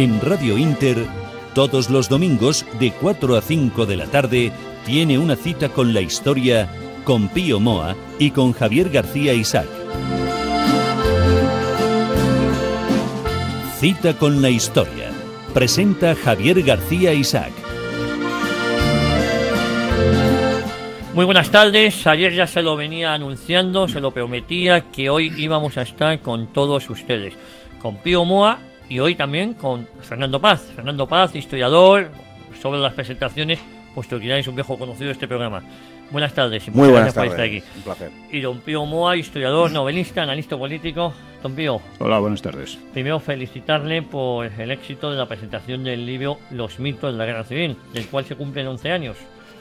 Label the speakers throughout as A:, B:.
A: En
B: Radio Inter, todos los domingos de 4 a 5 de la tarde, tiene una cita con la historia, con Pío Moa y con Javier García Isaac. Cita con la historia. Presenta Javier García Isaac.
C: Muy buenas tardes. Ayer ya se lo venía anunciando, se lo prometía que hoy íbamos a estar con todos ustedes, con Pío Moa y hoy también con Fernando Paz. Fernando Paz, historiador, sobre las presentaciones, puesto que ya es un viejo conocido de este programa. Buenas tardes. Muy buenas tardes. Estar aquí. Un placer. Y don Pío Moa, historiador, novelista, analista político. Don Pío.
A: Hola, buenas tardes.
C: Primero felicitarle por el éxito de la presentación del libro Los mitos de la guerra civil, del cual se cumplen 11 años.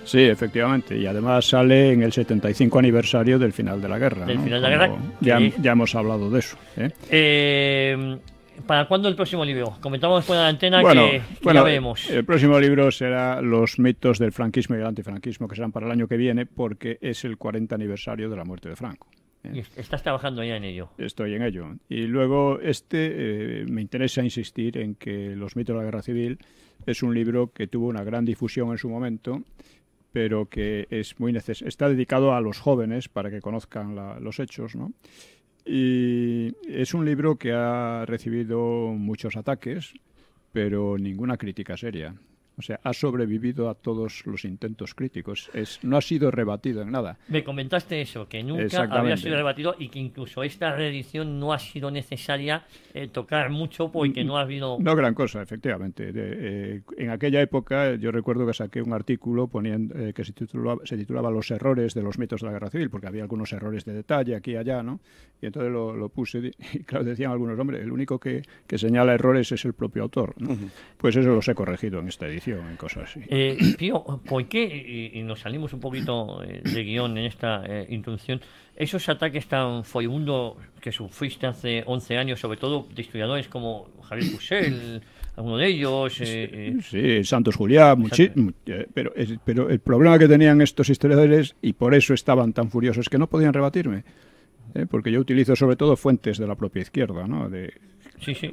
A: Sí, efectivamente, y además sale en el 75 aniversario del final de la guerra. Del final de la guerra. Ya, hemos hablado de eso. ¿eh?
C: eh ¿Para cuándo el próximo libro? Comentamos fuera de la antena que bueno, vemos. El
A: próximo libro será Los mitos del franquismo y el antifranquismo, que serán para el año que viene, porque es el 40 aniversario de la muerte de Franco.
C: ¿eh? Estás trabajando ya en
A: ello. Estoy en ello. Y luego este eh, me interesa insistir en que Los mitos de la guerra civil es un libro que tuvo una gran difusión en su momento, pero que es muy está dedicado a los jóvenes para que conozcan los hechos, ¿no? Y es un libro que ha recibido muchos ataques, pero ninguna crítica seria. O sea, ha sobrevivido a todos los intentos críticos. Es, no ha sido rebatido en nada. Me comentaste eso, que nunca había sido
C: rebatido y que incluso esta reedición no ha sido necesaria eh, tocar mucho porque no ha habido... No gran
A: cosa, efectivamente. Eh, en aquella época yo recuerdo que saqué un artículo poniendo, eh, que se titulaba, Los errores de los métodos de la guerra civil, porque había algunos errores de detalle aquí y allá, ¿no? Y entonces lo, puse y claro, decían algunos, hombres, el único que, señala errores es el propio autor. Pues eso los he corregido en esta edición cosas así.
C: Eh, ¿por qué, y, nos salimos un poquito eh, de guión en esta eh, introducción, esos ataques tan foibundos que sufriste hace 11 años, sobre todo de historiadores como Javier Cusel, alguno de ellos.
A: sí, Santos Juliá, pero, pero el problema que tenían estos historiadores, y por eso estaban tan furiosos, es que no podían rebatirme. porque yo utilizo sobre todo fuentes de la propia izquierda, ¿no? de,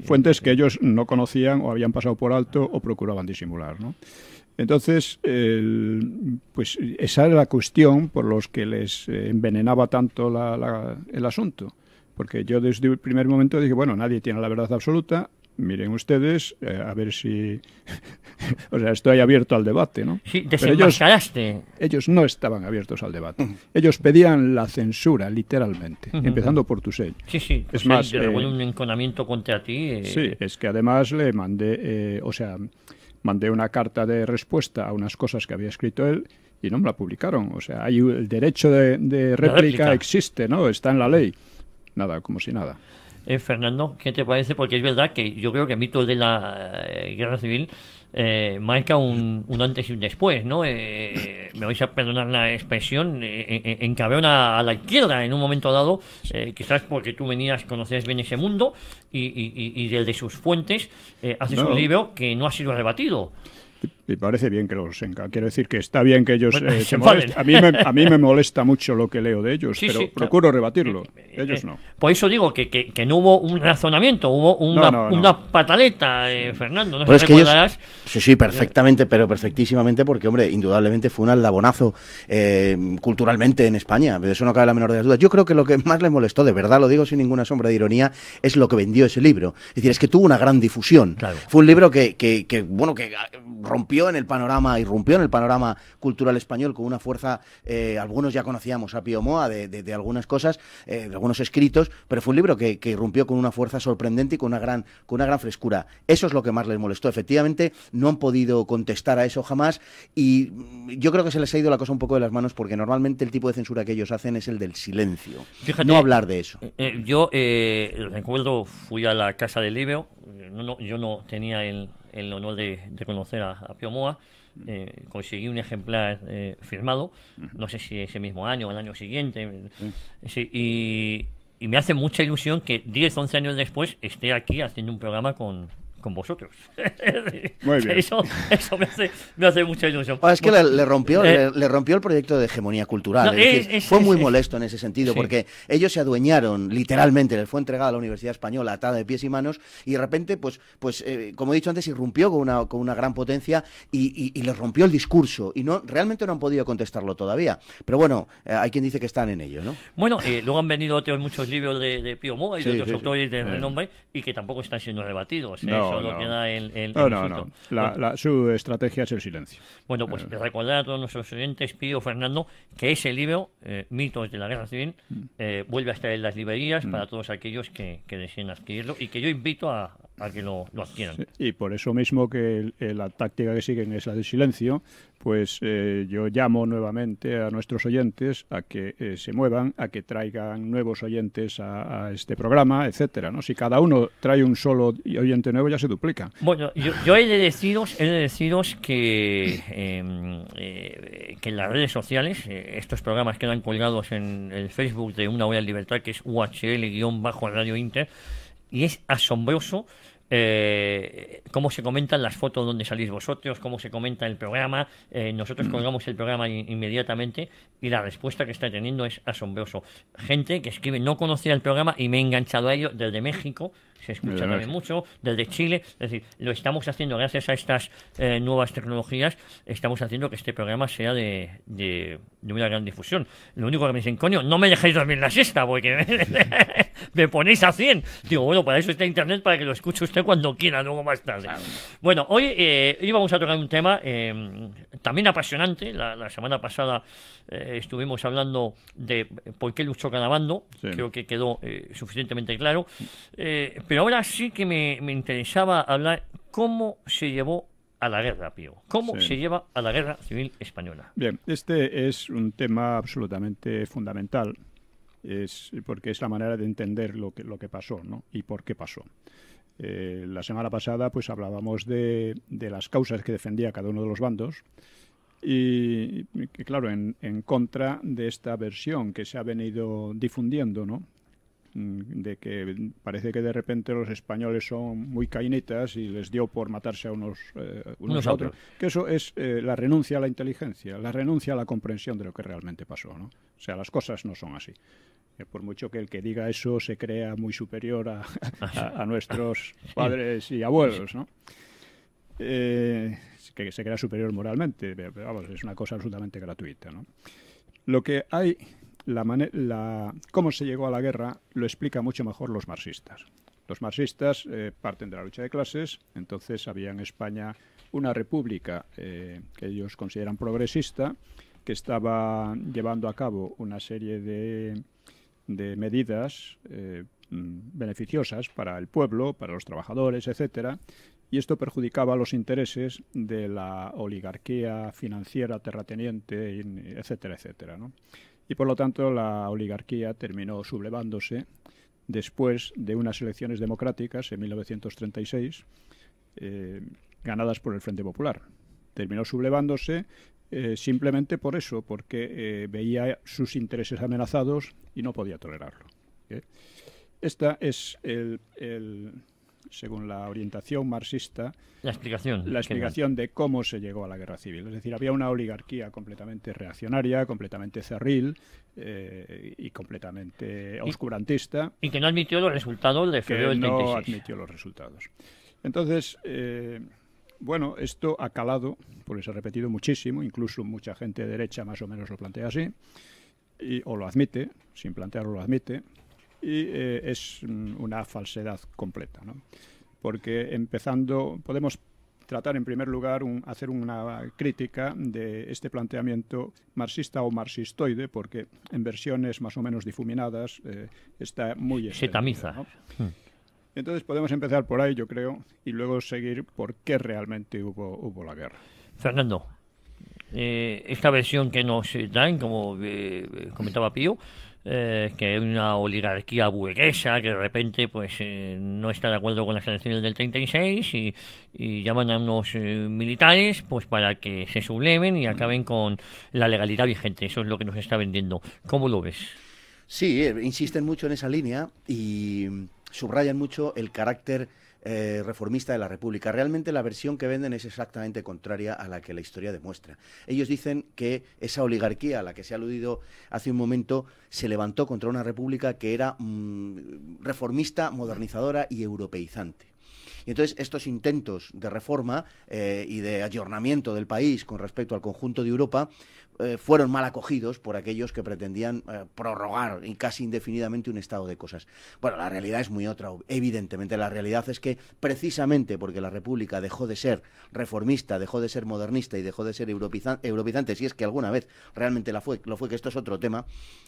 A: fuentes que ellos no conocían o habían pasado por alto o procuraban disimular, ¿no? Entonces, pues esa era la cuestión por los que les eh, envenenaba tanto el asunto. Porque yo desde el primer momento dije, bueno, nadie tiene la verdad absoluta, miren ustedes, eh, a ver si... o sea, estoy abierto al debate, ¿no? Sí, desenmascaraste. Ellos, ellos, no estaban abiertos al debate. Ellos pedían la censura, literalmente, empezando por tu sello. Sí, sí. Es más, eh, un
C: enconamiento contra ti. Eh. Sí,
A: es que además le mandé, o sea, mandé una carta de respuesta a unas cosas que había escrito él y no me la publicaron. O sea, hay el derecho de, réplica, existe, ¿no? Está en la ley. Nada, como si nada.
C: Eh, Fernando, ¿qué te parece? Porque es verdad que yo creo que el mito de la eh, guerra civil eh, marca un, un, antes y un después, ¿no? Eh, me vais a perdonar la expresión, en a la izquierda en un momento dado, quizás porque tú venías, conocías bien ese mundo y, y, y desde sus fuentes haces un libro que no ha sido rebatido.
A: Y parece bien que los enca. Quiero decir que está bien que ellos eh, se a, mí me, molesta mucho lo que leo de ellos, pero procuro rebatirlo. Eh, eh, ellos no.
C: Por eso digo que, no hubo un razonamiento, hubo una, pataleta, Fernando. No pues sé si ellos...
B: Sí, sí, perfectamente, pero perfectísimamente, porque, hombre, indudablemente fue un aldabonazo culturalmente en España. De eso no cabe la menor de las dudas. Yo creo que lo que más les molestó, de verdad, lo digo sin ninguna sombra de ironía, es lo que vendió ese libro. Es decir, es que tuvo una gran difusión. Fue un libro que bueno, que rompió en el panorama, irrumpió en el panorama cultural español con una fuerza, eh, algunos ya conocíamos a Pío Moa de, de, algunas cosas, eh, de algunos escritos, pero fue un libro que, irrumpió con una fuerza sorprendente y con una, gran, con una gran frescura. Eso es lo que más les molestó. Efectivamente, no han podido contestar a eso jamás y yo creo que se les ha ido la cosa un poco de las manos porque normalmente el tipo de censura que ellos hacen es el del silencio. no hablar de eso. Eh,
C: yo recuerdo, fui a la casa de Libio, no, yo no tenía el el honor de, conocer a, a Moa. Mm. Eh, conseguí un ejemplar eh, firmado, no sé si ese mismo año o el año siguiente. Eh, y, y me hace mucha ilusión que 10, 11 años después esté aquí haciendo un programa con, con vosotros. Muy bien. Eso, me, hace, me, mucha ilusión. Ah, es que le, rompió, eh,
B: le, rompió el proyecto de hegemonía cultural. fue muy molesto en ese sentido, porque ellos se adueñaron, literalmente, les fue entregada a la Universidad Española, atada de pies y manos, y de repente, pues, pues eh, como he dicho antes, irrumpió con una, con una gran potencia y, y, les rompió el discurso. Y no realmente no han podido contestarlo todavía. Pero bueno, eh, hay quien dice que están en ello, ¿no?
C: Bueno, luego han venido otros muchos libros de, de Pío Moa y otros autores de renombre y que tampoco están siendo rebatidos, No no,
A: no. no, su estrategia es el silencio. Bueno, pues
C: eh. recordar a todos nuestros oyentes, pido Fernando, que ese libro, eh, Mitos de la Guerra Civil, mm. eh, vuelve a estar en las librerías mm. para todos aquellos que, deseen adquirirlo y que yo invito a, que lo, adquieran.
A: y por eso mismo que la táctica que siguen es la del silencio, pues eh, yo llamo nuevamente a nuestros oyentes a que eh, se muevan, a que traigan nuevos oyentes a, este programa, etcétera. ¿no? Si cada uno trae un solo oyente nuevo, ya se duplica.
C: Bueno, yo, yo he, de deciros, he que, em, eh, que en las redes sociales, estos programas quedan colgados en el Facebook de Una Hora de Libertad, que es UHL-Radio Inter, y es asombroso eh, cómo se comentan las fotos donde salís vosotros, cómo se comenta el programa. Eh, nosotros mm. colgamos el programa inmediatamente y la respuesta que está teniendo es asombroso. Gente que escribe, no conocía el programa y me he enganchado a ello desde México, se escucha también mucho, desde Chile. Es decir, lo estamos haciendo gracias a estas eh, nuevas tecnologías, estamos haciendo que este programa sea de, de, una gran difusión. Lo único que me dicen, coño, no me dejéis dormir la siesta porque me, ponéis a 100. Digo, bueno, para eso está Internet, para que lo escuche usted cuando quiera, luego más tarde. Bueno, hoy, eh, a tocar un tema eh, también apasionante. La, semana pasada eh, estuvimos hablando de por qué luchó Canabando, creo que quedó suficientemente claro pero ahora sí que me, interesaba hablar cómo se llevó a la guerra, Pío. ¿Cómo se lleva a la guerra civil española?
A: Bien, este es un tema absolutamente fundamental, es porque es la manera de entender lo que, lo que pasó ¿no? y por qué pasó. Eh, la semana pasada pues hablábamos de, las causas que defendía cada uno de los bandos y, que claro, en, en, contra de esta versión que se ha venido difundiendo, ¿no? Mm, de que parece que de repente los españoles son muy cainitas y les dio por matarse a unos, eh, a otros. Que eso es eh, la renuncia a la inteligencia, la renuncia a la comprensión de lo que realmente pasó. ¿no? O sea, las cosas no son así. Eh, por mucho que el que diga eso se crea muy superior a, nuestros padres y abuelos, ¿no? que se crea superior moralmente, vamos, es una cosa absolutamente gratuita, ¿no? Lo que hay la, cómo se llegó a la guerra lo explica mucho mejor los marxistas. Los marxistas eh, parten de la lucha de clases, entonces había en España una república eh, que ellos consideran progresista, que estaba llevando a cabo una serie de, medidas eh, mm, beneficiosas para el pueblo, para los trabajadores, etcétera, y esto perjudicaba los intereses de la oligarquía financiera terrateniente, etcétera, etcétera. ¿no? y por lo tanto la oligarquía terminó sublevándose después de unas elecciones democráticas en 1936 eh, ganadas por el Frente Popular. Terminó sublevándose eh, simplemente por eso, porque eh, veía sus intereses amenazados y no podía tolerarlo. Esta es el según la orientación marxista, la explicación, la explicación de cómo se llegó a la guerra civil. Es decir, había una oligarquía completamente reaccionaria, completamente cerril eh, y completamente oscurantista.
C: Y, que no admitió los resultados de febrero del 36. no admitió
A: los resultados. Entonces, eh, bueno, esto ha calado, porque se ha repetido muchísimo, incluso mucha gente de derecha más o menos lo plantea así, o lo admite, sin plantearlo lo admite, y eh, es una falsedad completa. ¿no? Porque empezando, podemos tratar en primer lugar un, hacer una crítica de este planteamiento marxista o marxistoide, porque en versiones más o menos difuminadas eh, está muy... Se tamiza. Hmm. Entonces podemos empezar por ahí, yo creo, y luego seguir por qué realmente hubo, la guerra.
C: Fernando, eh, esta versión que nos dan, como comentaba Pío, eh, que es una oligarquía burguesa que de repente pues eh, no está de acuerdo con las elecciones del 36 y, y llaman a unos eh, militares pues para que se subleven y acaben con la legalidad vigente. Eso es lo que nos está vendiendo. ¿Cómo lo ves?
B: Sí, insisten mucho en esa línea y subrayan mucho el carácter eh, reformista de la República. Realmente la versión que venden es exactamente contraria a la que la historia demuestra. Ellos dicen que esa oligarquía a la que se ha aludido hace un momento se levantó contra una república que era mm, reformista, modernizadora y europeizante. Y entonces estos intentos de reforma eh, y de ayornamiento del país con respecto al conjunto de Europa, eh, fueron mal acogidos por aquellos que pretendían eh, prorrogar casi indefinidamente un estado de cosas. Bueno, la realidad es muy otra, evidentemente. La realidad es que precisamente porque la República dejó de ser reformista, dejó de ser modernista y dejó de ser europeizante, si es que alguna vez realmente la fue, lo fue, que esto es otro tema,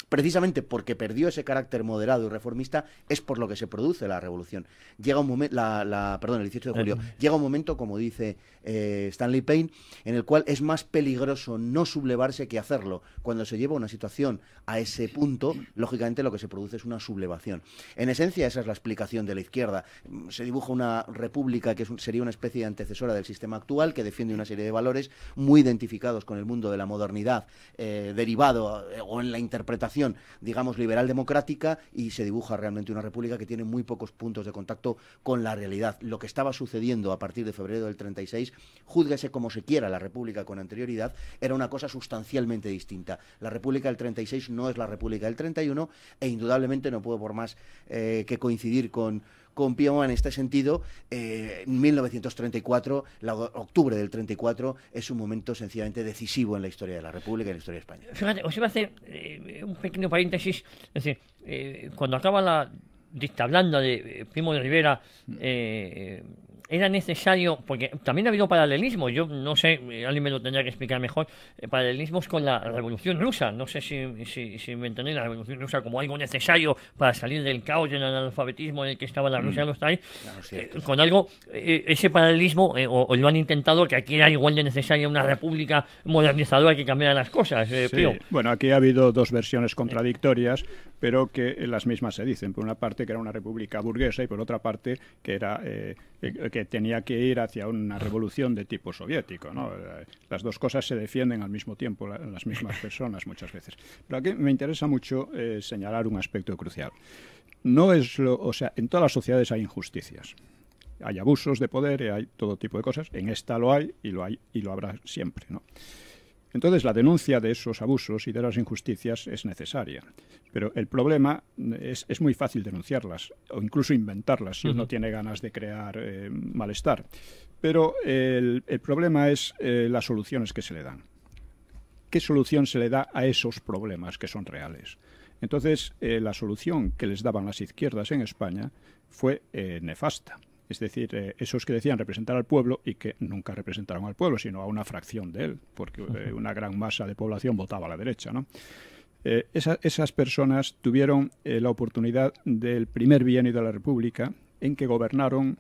B: precisamente porque perdió ese carácter moderado y reformista, es por lo que se produce la revolución. Llega un momento, la, perdón, el 18 de julio, llega un momento, como dice eh, Stanley Payne, en el cual es más peligroso no sublevarse que hacerlo. Cuando se lleva una situación a ese punto, lógicamente lo que se produce es una sublevación. En esencia, esa es la explicación de la izquierda. Mm, se dibuja una república que sería una especie de antecesora del sistema actual, que defiende una serie de valores muy identificados con el mundo de la modernidad, eh, derivado eh, o en la interpretación, digamos, liberal democrática, y se dibuja realmente una república que tiene muy pocos puntos de contacto con la realidad. Lo que estaba sucediendo a partir de febrero del 36, júzguese como se quiera la república con anterioridad, era una cosa sustancial distinta. La República del 36 no es la República del 31 e indudablemente no puedo por más eh, que coincidir con, con Pío en este sentido, eh, en 1934, la, octubre del 34, es un momento sencillamente decisivo en la historia de la República y en la historia de España.
C: Fíjate, os iba a hacer eh, un pequeño paréntesis, es cuando acaba la dictablanda de Primo de Rivera, era necesario, porque también ha habido paralelismo, yo no sé, eh, alguien me lo tendría que explicar mejor, eh, paralelismos con la Revolución Rusa, no sé si, si, me entendéis, la Revolución Rusa como algo necesario para salir del caos y el analfabetismo en el que estaba la Rusia mm. estáis eh, con algo, ese paralelismo, o, lo han intentado, que aquí era igual de necesaria una república modernizadora que cambiara las cosas.
A: Bueno, aquí ha habido dos versiones contradictorias, pero que eh, las mismas se dicen. Por una parte que era una república burguesa y por otra parte que, era, eh, eh, que tenía que ir hacia una revolución de tipo soviético. Las dos cosas se defienden al mismo tiempo las mismas personas muchas veces. Pero aquí me interesa mucho señalar un aspecto crucial. No es lo, o sea, en todas las sociedades hay injusticias hay abusos de poder, hay todo tipo de cosas. En esta lo hay y lo hay y lo habrá siempre, entonces la denuncia de esos abusos y de las injusticias es necesaria, pero el problema es, muy fácil denunciarlas o incluso inventarlas si uno tiene ganas de crear eh, malestar. Pero el, problema es eh, las soluciones que se le dan. ¿Qué solución se le da a esos problemas que son reales? Entonces, eh, la solución que les daban las izquierdas en España fue nefasta es decir, eh, esos que decían representar al pueblo y que nunca representaron al pueblo, sino a una fracción de él, porque eh, una gran masa de población votaba a la derecha, ¿no? Eh, esas personas tuvieron la oportunidad del primer y de la República, en que gobernaron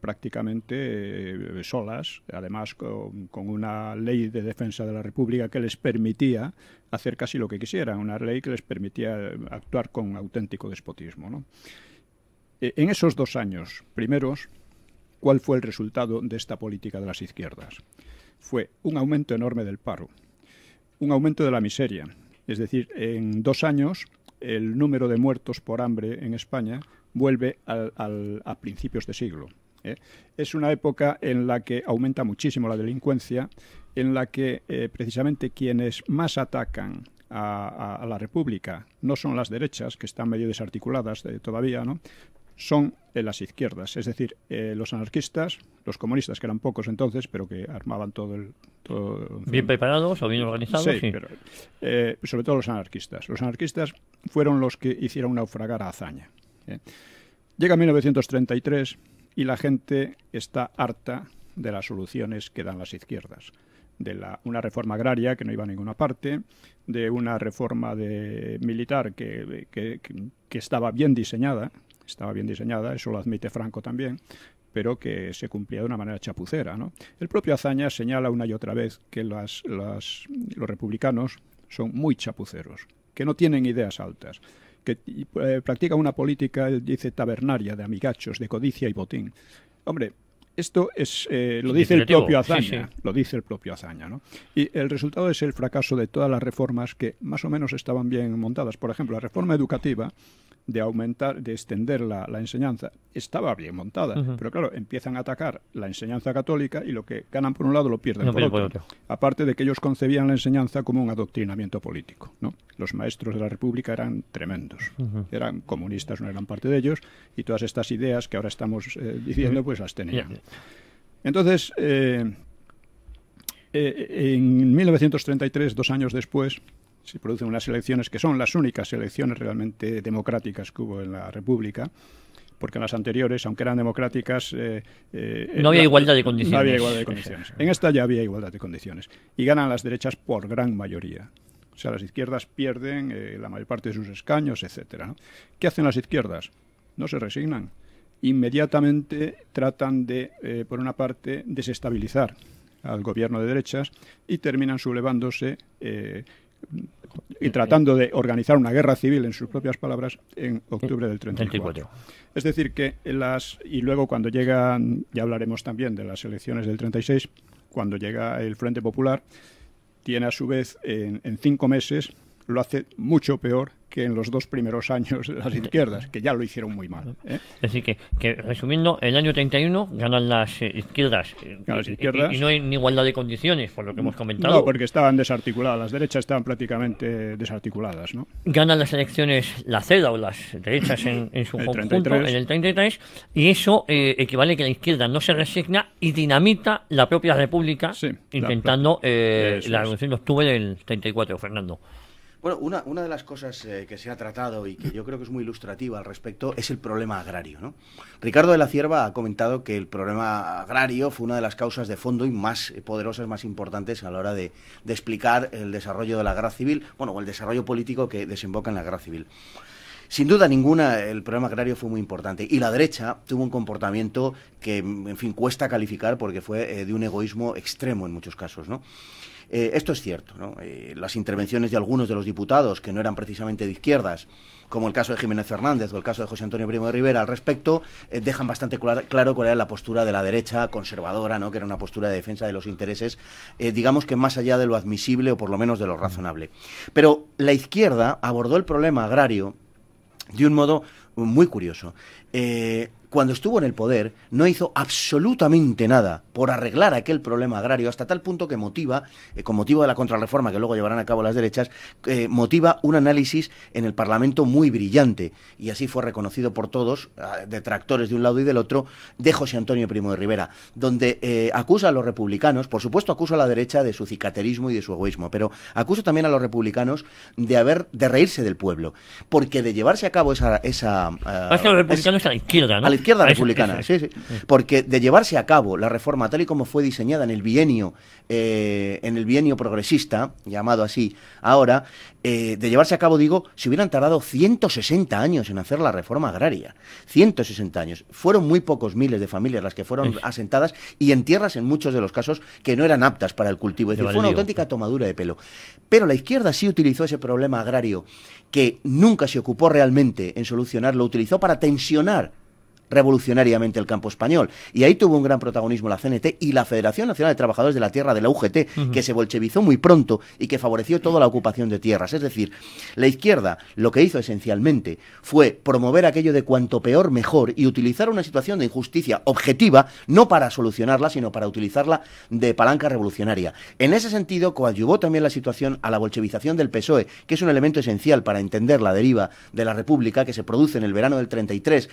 A: prácticamente solas, además con, una ley de defensa de la República que les permitía hacer casi lo que quisieran, una ley que les permitía actuar con auténtico despotismo. Eh, en esos dos años primeros, ¿cuál fue el resultado de esta política de las izquierdas? Fue un aumento enorme del paro, un aumento de la miseria. Es decir, en dos años el número de muertos por hambre en España vuelve a principios de siglo. ¿eh? Es una época en la que aumenta muchísimo la delincuencia, en la que eh, precisamente quienes más atacan a, la República no son las derechas, que están medio desarticuladas todavía, ¿no? son las izquierdas, es decir, eh, los anarquistas, los comunistas, que eran pocos entonces, pero que armaban todo el... Todo, bien
C: preparados o bien organizados. Sí, Pero,
A: eh, sobre todo los anarquistas. Los anarquistas fueron los que hicieron naufragar a hazaña ¿eh? Llega 1933 y la gente está harta de las soluciones que dan las izquierdas de la, una reforma agraria que no iba a ninguna parte, de una reforma de, militar que, estaba bien diseñada, estaba bien diseñada, eso lo admite Franco también, pero que se cumplía de una manera chapucera. ¿no? El propio Azaña señala una y otra vez que las, los republicanos son muy chapuceros, que no tienen ideas altas, que practica eh, practican una política, él dice, tabernaria, de amigachos, de codicia y botín. Hombre, esto es, eh, lo dice el propio Azaña, lo dice el propio Azaña, ¿no? Y el resultado es el fracaso de todas las reformas que más o menos estaban bien montadas. Por ejemplo, la reforma educativa de aumentar, de extender la, enseñanza. Estaba bien montada, pero claro, empiezan a atacar la enseñanza católica y lo que ganan por un lado lo pierden por, otro. Aparte de que ellos concebían la enseñanza como un adoctrinamiento político. ¿no? Los maestros de la República eran tremendos, eran comunistas no eran parte de ellos y todas estas ideas que ahora estamos eh, diciendo pues las tenían. Entonces, eh, eh, en 1933, dos años después, se producen unas elecciones que son las únicas elecciones realmente democráticas que hubo en la República, porque en las anteriores, aunque eran democráticas... Eh, eh, no había igualdad de condiciones. No había igualdad de condiciones. en esta ya había igualdad de condiciones. Y ganan las derechas por gran mayoría. O sea, las izquierdas pierden eh, la mayor parte de sus escaños, etc. ¿Qué hacen las izquierdas? No se resignan. Inmediatamente tratan de, por una parte, desestabilizar al gobierno de derechas y terminan sublevándose y tratando de organizar una guerra civil, en sus propias palabras, en octubre del 34. Es decir, que las. Y luego, cuando llegan, ya hablaremos también de las elecciones del 36, cuando llega el Frente Popular, tiene a su vez en, en cinco meses, lo hace mucho peor que en los dos primeros años de las izquierdas, que ya lo hicieron muy mal. ¿eh?
C: Así que, que, resumiendo, el año 31 ganan las eh, izquierdas. Eh, las izquierdas. Y, no hay igualdad de condiciones, por lo que hemos comentado. No, porque
A: estaban desarticuladas, las derechas estaban prácticamente desarticuladas. ¿no? Ganan las elecciones la CEDA o las derechas en, su
C: conjunto en el 33, y eso eh, equivale a que la izquierda no se resigna y dinamita la propia república, intentando la, la revolución de octubre del 34, Fernando.
B: Bueno, una, de las cosas eh, que se ha tratado y que yo creo que es muy ilustrativa al respecto es el problema agrario. ¿no? Ricardo de la Cierva ha comentado que el problema agrario fue una de las causas de fondo y más poderosas, más importantes a la hora de, explicar el desarrollo de la guerra civil, bueno, o el desarrollo político que desemboca en la guerra civil. Sin duda ninguna, el problema agrario fue muy importante y la derecha tuvo un comportamiento que, en fin, cuesta calificar porque fue eh, de un egoísmo extremo en muchos casos, ¿no? Eh, esto es cierto. Eh, las intervenciones de algunos de los diputados, que no eran precisamente de izquierdas, como el caso de Jiménez Fernández o el caso de José Antonio Primo de Rivera al respecto, eh, dejan bastante claro cuál era la postura de la derecha conservadora, ¿no? que era una postura de defensa de los intereses, digamos que más allá de lo admisible o por lo menos de lo razonable. Pero la izquierda abordó el problema agrario de un modo muy curioso cuando estuvo en el poder, no hizo absolutamente nada por arreglar aquel problema agrario, hasta tal punto que motiva, eh, con motivo de la contrarreforma que luego llevarán a cabo las derechas, eh, motiva un análisis en el Parlamento muy brillante. Y así fue reconocido por todos, detractores de un lado y del otro, de José Antonio Primo de Rivera, donde eh, acusa a los republicanos, por supuesto acusa a la derecha de su cicaterismo y de su egoísmo, pero acusa también a los republicanos de haber, de reírse del pueblo, porque de llevarse a cabo esa... esa
C: izquierda republicana,
B: Porque de llevarse a cabo la reforma tal y como fue diseñada en el bienio, eh, en el bienio progresista, llamado así ahora, eh, de llevarse a cabo, digo, se hubieran tardado 160 años en hacer la reforma agraria. 160 años. Fueron muy pocos miles de familias las que fueron asentadas y en tierras, en muchos de los casos, que no eran aptas para el cultivo. Es decir, fue una auténtica tomadura de pelo. Pero la izquierda sí utilizó ese problema agrario que nunca se ocupó realmente en solucionar, lo utilizó para tensionar revolucionariamente el campo español. Y ahí tuvo un gran protagonismo la CNT y la Federación Nacional de Trabajadores de la Tierra, de la UGT, que se bolchevizó muy pronto y que favoreció toda la ocupación de tierras. Es decir, la izquierda lo que hizo esencialmente fue promover aquello de cuanto peor mejor y utilizar una situación de injusticia objetiva, no para solucionarla, sino para utilizarla de palanca revolucionaria. En ese sentido, coadyuvó también la situación a la bolchevización del PSOE, que es un elemento esencial para entender la deriva de la República que se produce en el verano del 33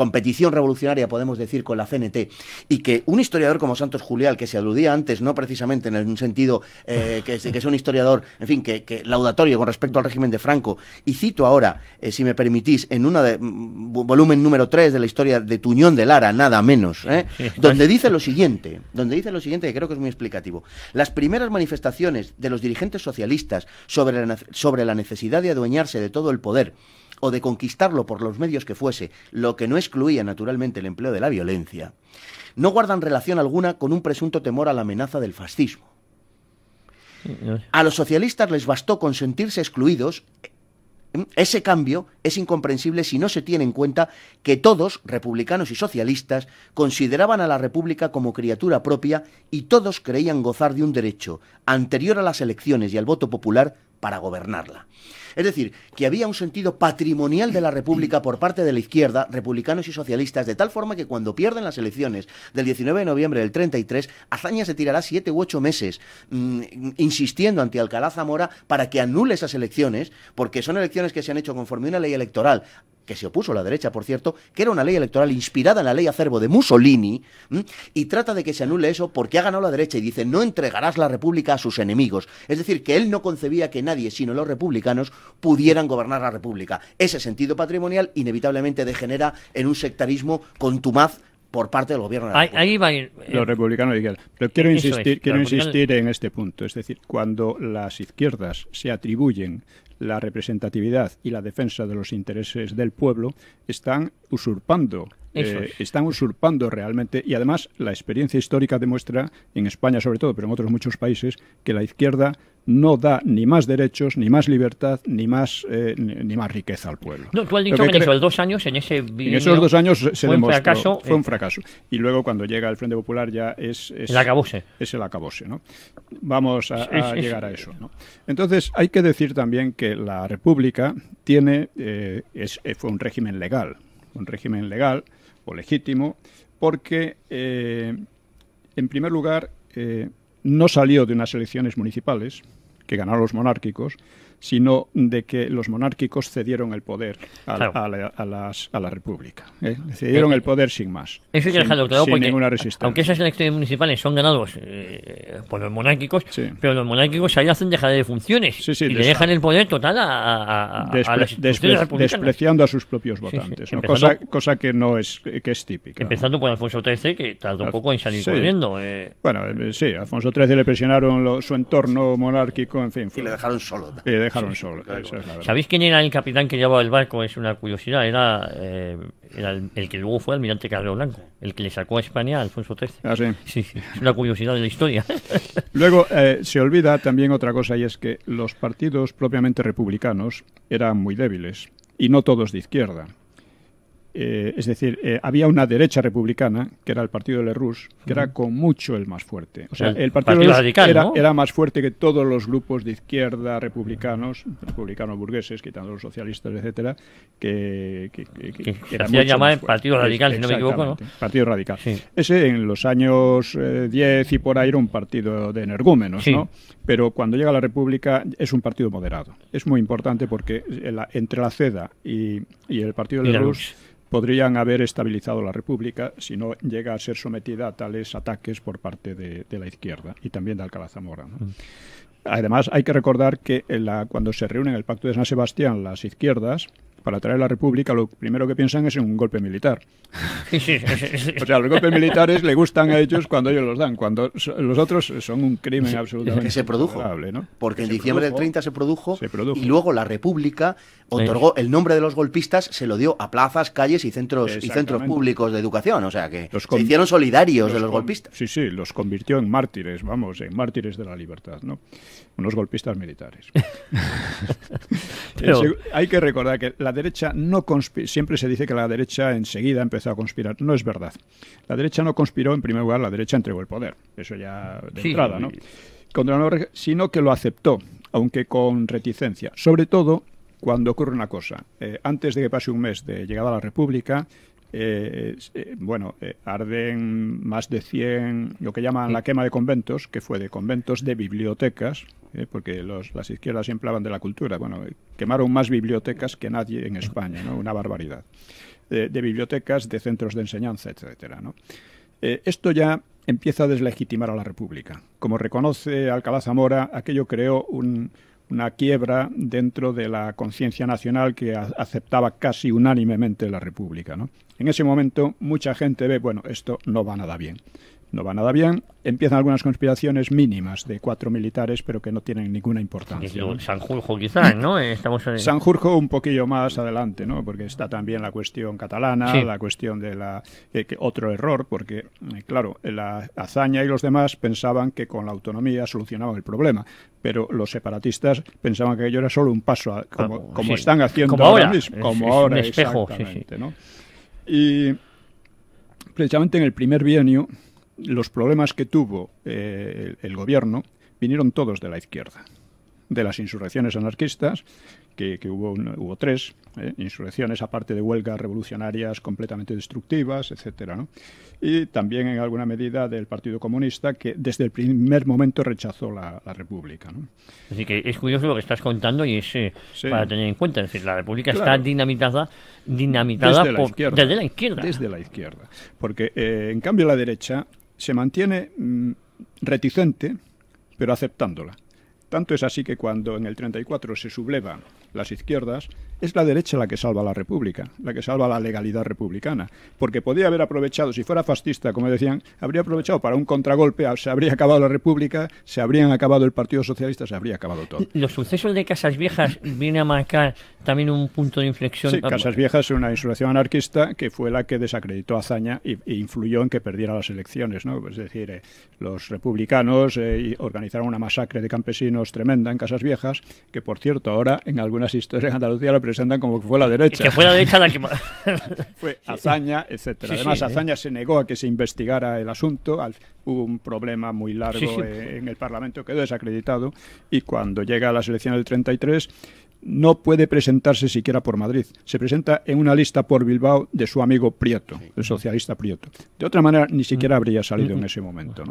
B: competición revolucionaria, podemos decir, con la CNT, y que un historiador como Santos Julial, que se aludía antes, no precisamente en el sentido eh, que, que, es un historiador, en fin, que, laudatorio con respecto al régimen de Franco, y cito ahora, eh, si me permitís, en una de, mm, volumen número 3 de la historia de Tuñón de Lara, nada menos, ¿eh? donde dice lo siguiente, donde dice lo siguiente que creo que es muy explicativo. Las primeras manifestaciones de los dirigentes socialistas sobre sobre la necesidad de adueñarse de todo el poder o de conquistarlo por los medios que fuese, lo que no excluía naturalmente el empleo de la violencia, no guardan relación alguna con un presunto temor a la amenaza del fascismo. Mm, a los socialistas les bastó con sentirse excluidos. Eh, ese cambio es incomprensible si no se tiene en cuenta que todos, republicanos y socialistas, consideraban a la República como criatura propia y todos creían gozar de un derecho, anterior a las elecciones y al voto popular, para gobernarla. Es decir, que había un sentido patrimonial de la República por parte de la izquierda, republicanos y socialistas, de tal forma que cuando pierden las elecciones del 19 de noviembre del 33, Azaña se tirará siete u ocho meses mm, insistiendo ante Alcalá Zamora para que anule esas elecciones, porque son elecciones que se han hecho conforme a una ley electoral que se opuso a la derecha, por cierto, que era una ley electoral inspirada en la ley acervo de Mussolini, y trata de que se anule eso porque ha ganado la derecha y dice, no entregarás la República a sus enemigos. Es decir, que él no concebía que nadie, sino los republicanos, pudieran gobernar la República. Ese sentido patrimonial inevitablemente degenera en un sectarismo contumaz por parte del gobierno. De ahí, eh,
A: los republicanos Pero quiero insistir, quiero insistir en este punto. Es decir, cuando las izquierdas se atribuyen la representatividad y la defensa de los intereses del pueblo están usurpando eh, están usurpando realmente y además la experiencia histórica demuestra, en España sobre todo, pero en otros muchos países, que la izquierda no da ni más derechos, ni más libertad, ni más, eh, ni más riqueza al pueblo. en esos dos años, en esos dos años se fue demostró, un fue un eh, fracaso. Y luego cuando llega el Frente Popular ya es... es el acabose. el acabose, ¿no? Vamos a, llegar a eso, Entonces hay que decir también que la República tiene, eh, eh, fue un régimen legal, un régimen legal o legítimo, porque eh, en primer lugar no salió de unas elecciones municipales que ganaron los monárquicos, sino de que los monárquicos cedieron el poder a, la, República. ¿eh? Cedieron el poder sin más. Eso hay que dejarlo claro, sin ninguna resistencia. aunque
C: esas elecciones municipales son ganados eh, por los monárquicos, pero los monárquicos ahí hacen dejar de funciones y le dejan el poder total a, las despreciando
A: a sus propios votantes, cosa, cosa, que no es, que es típica.
C: Empezando por Alfonso XIII, que tardó un poco en salir eh.
A: Bueno, sí, Alfonso XIII le presionaron su entorno monárquico, en fin. y le dejaron solo. ¿Sabéis
C: quién era el capitán que llevaba el barco? Es una curiosidad. Era, eh, el, que luego fue almirante Carlos Blanco, el que le sacó a España a Alfonso XIII. Ah, sí. Es una curiosidad de la historia.
A: luego, eh, se olvida también otra cosa y es que los partidos propiamente republicanos eran muy débiles y no todos de izquierda. Eh, es decir, eh, había una derecha republicana, que era el partido de rus que era con mucho el más fuerte. O sea, el, partido, radical era, más fuerte que todos los grupos de izquierda republicanos, republicanos burgueses, quitando los socialistas, etcétera, que, que, partido radical, si no me equivoco. ¿no? Partido radical. Ese en los años 10 eh, y por ahí era un partido de energúmenos, ¿no? Pero cuando llega la República es un partido moderado. Es muy importante porque entre la CEDA y, el partido de podrían haber estabilizado la República si no llega a ser sometida a tales ataques por parte de, la izquierda y también de Alcalá Zamora. Mm. Además, hay que recordar que la, cuando se reúnen el Pacto de San Sebastián las izquierdas, para traer la República, lo primero que piensan es en un golpe militar. o sea, los golpes militares le gustan a ellos cuando ellos los dan, cuando los otros son un crimen absolutamente. Que se produjo. Porque en diciembre del 30
B: se produjo, y luego la República otorgó el nombre de los golpistas, se lo dio a plazas, calles
A: y centros, y centros públicos
B: de educación. O sea, que se hicieron solidarios de los golpistas.
A: Sí, sí, los convirtió en mártires, vamos, en mártires de la libertad, ¿no? Unos golpistas militares. hay que recordar que la derecha no Siempre se dice que la derecha enseguida empezó a conspirar. No es verdad. La derecha no conspiró, en primer lugar, la derecha entregó el poder. Eso ya de entrada, ¿no? sino que lo aceptó, aunque con reticencia. Sobre todo cuando ocurre una cosa. Eh, antes de que pase un mes de llegada a la República, eh, eh, bueno, arden más de 100, lo que llaman la mm. quema de conventos, que fue de conventos, de bibliotecas, ¿eh? porque las izquierdas siempre hablan de la cultura. Bueno, quemaron más bibliotecas que nadie en España, una barbaridad. de bibliotecas, de centros de enseñanza, etcétera. Eh, esto ya empieza a deslegitimar a la República. Como reconoce Alcalá Zamora, aquello creó una quiebra dentro de la conciencia nacional que aceptaba casi unánimemente la República. En ese momento mucha gente ve, bueno, esto no va nada bien no va nada bien. Empiezan algunas conspiraciones mínimas de cuatro militares, pero que no tienen ninguna importancia. Sanjurjo quizás, ¿no? Eh, estamos en... Sanjurjo un poquillo más adelante, ¿no? Porque está también la cuestión catalana, la cuestión de la... otro error, porque, eh, claro, la hazaña y los demás pensaban que con la autonomía solucionaban el problema, pero los separatistas pensaban que ello era solo un paso, ah, como, están haciendo ahora, mismo, como ahora espejo, exactamente, sí, Y precisamente en el primer bienio los problemas que tuvo eh, el, gobierno vinieron todos de la izquierda, de las insurrecciones anarquistas, que, hubo, hubo tres eh, insurrecciones, aparte de huelgas revolucionarias completamente destructivas, etcétera, Y también en alguna medida del Partido Comunista, que desde el primer momento rechazó la, República.
C: Así que es curioso lo que estás contando y es eh, para tener en cuenta. Es decir, la República está dinamitada, dinamitada desde, la
A: izquierda, desde la izquierda. Porque, en cambio, la derecha se mantiene mm, reticente, pero aceptándola. Tanto es así que cuando en el 34 se subleva las izquierdas, es la derecha la que salva la República, la que salva la legalidad republicana. Porque podía haber aprovechado, si fuera fascista, como decían, habría aprovechado para un contragolpe, se habría acabado la República, se habrían acabado el Partido Socialista, se habría acabado todo.
C: Los sucesos de Casas Viejas vienen a marcar también un punto de inflexión. Sí, Casas Viejas
A: es una insurrección anarquista que fue la que desacreditó a Zaña e, influyó en que perdiera las elecciones. ¿no? Es decir, eh, los republicanos eh, organizaron una masacre de campesinos tremenda en Casas Viejas, que por cierto ahora en algún las historias en Andalucía lo presentan como que fue la derecha. Que fue la derecha la que... fue hazaña etcétera. Además, Azaña eh. se negó a que se investigara el asunto. hubo un problema muy largo eh, en el Parlamento, quedó desacreditado. Y cuando llega a la selección del 33 no puede presentarse siquiera por Madrid. Se presenta en una lista por Bilbao de su amigo Prieto, el socialista Prieto. De otra manera, ni siquiera mm. habría salido en ese momento.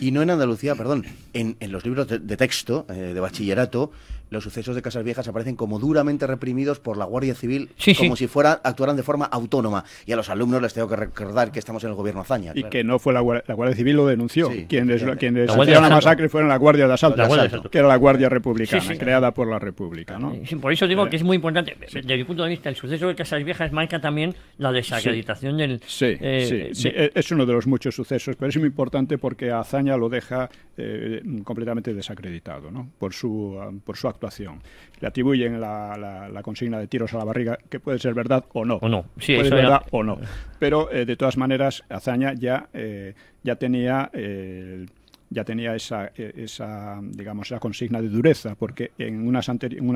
B: Y no en Andalucía, perdón, en, en los libros de, texto, eh, de bachillerato, los sucesos de Casas Viejas aparecen como duramente reprimidos por la Guardia Civil, como si fuera, actuaran de forma autónoma.
A: Y a los alumnos les tengo que recordar que estamos en el gobierno Azaña. Y que no fue la, Guardia Civil, lo denunció. quienes quienes la, masacre fueron la Guardia de Asalto, que era la Guardia Republicana, creada por la República. ¿no?
C: por eso digo eh, que es muy importante. Desde mi punto de vista, el suceso de Casas Viejas marca también la desacreditación del... Sí, eh,
A: es uno de los muchos sucesos, pero es muy importante porque Azaña lo deja eh, completamente desacreditado ¿no? por, su, ah, actuación. Le atribuyen la, consigna de tiros a la barriga, que puede ser verdad o no. O no. Sí, o no. Pero eh, de todas maneras, Azaña ya, eh, ya tenía ya tenía esa, e, esa, digamos, esa consigna de dureza, porque en, una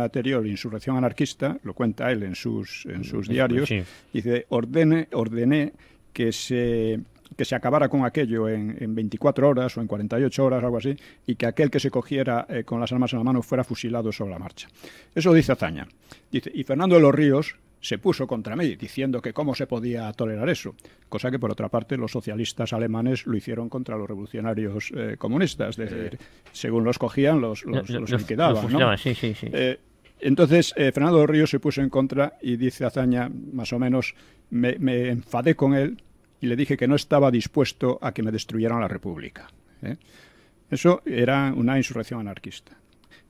A: anterior insurrección anarquista, lo cuenta él en sus, en mm, sus diarios, dice, ordene, ordené que se que se acabara con aquello en, en, 24 horas o en 48 horas, algo así, y que aquel que se cogiera eh, con las armas en la mano fuera fusilado sobre la marcha. Eso dice Azaña. Dice, y Fernando de los Ríos se puso contra mí, diciendo que cómo se podía tolerar eso, cosa que por otra parte los socialistas alemanes lo hicieron contra los revolucionarios eh, comunistas, es eh. según los cogían, los, los, liquidaban. ¿no? entonces, Fernando Ríos se puso en contra y dice Azaña, más o menos, me enfadé con él y le dije que no estaba dispuesto a que me destruyeran la República. ¿eh? Eso era una insurrección anarquista.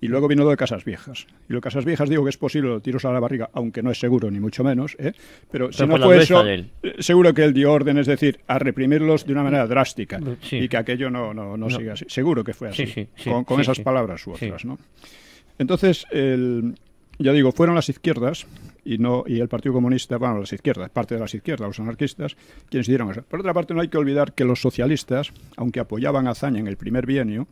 A: Y luego vino lo de Casas Viejas. Y lo de Casas Viejas digo que es posible, tiros a la barriga, aunque no es seguro, ni mucho menos. ¿eh? Pero, si no fue eso, eh, seguro que él dio orden, es decir, a reprimirlos de una manera drástica y que aquello no, no, siga así. Seguro que fue así, con, esas palabras u otras. ¿no? Entonces, ya digo, fueron las izquierdas y no y el Partido Comunista, bueno, las izquierdas, parte de las izquierdas, los anarquistas, quienes dieron eso. Por otra parte, no hay que olvidar que los socialistas, aunque apoyaban a Zaña en el primer bienio,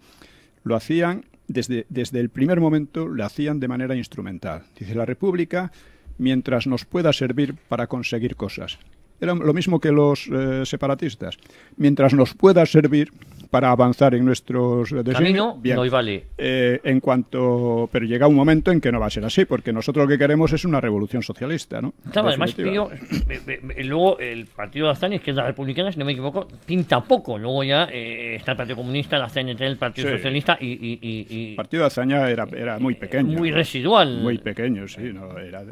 A: lo hacían desde, desde el primer momento, lo hacían de manera instrumental. Dice la República, mientras nos pueda servir para conseguir cosas. Era lo mismo que los eh, separatistas. Mientras nos pueda servir para avanzar en nuestros eh, Camino Bien. vale. Eh, en cuanto, pero llega un momento en que no va a ser así, porque nosotros lo que queremos es una revolución socialista, ¿no? Claro, además,
C: eh, luego el partido de Azaña que es la republicana, si no me equivoco, pinta poco. Luego ya está el Partido Comunista, la CNT, el Partido Socialista y, y, El Partido
A: de Azaña era, muy pequeño. Muy residual. Muy pequeño, sí, era,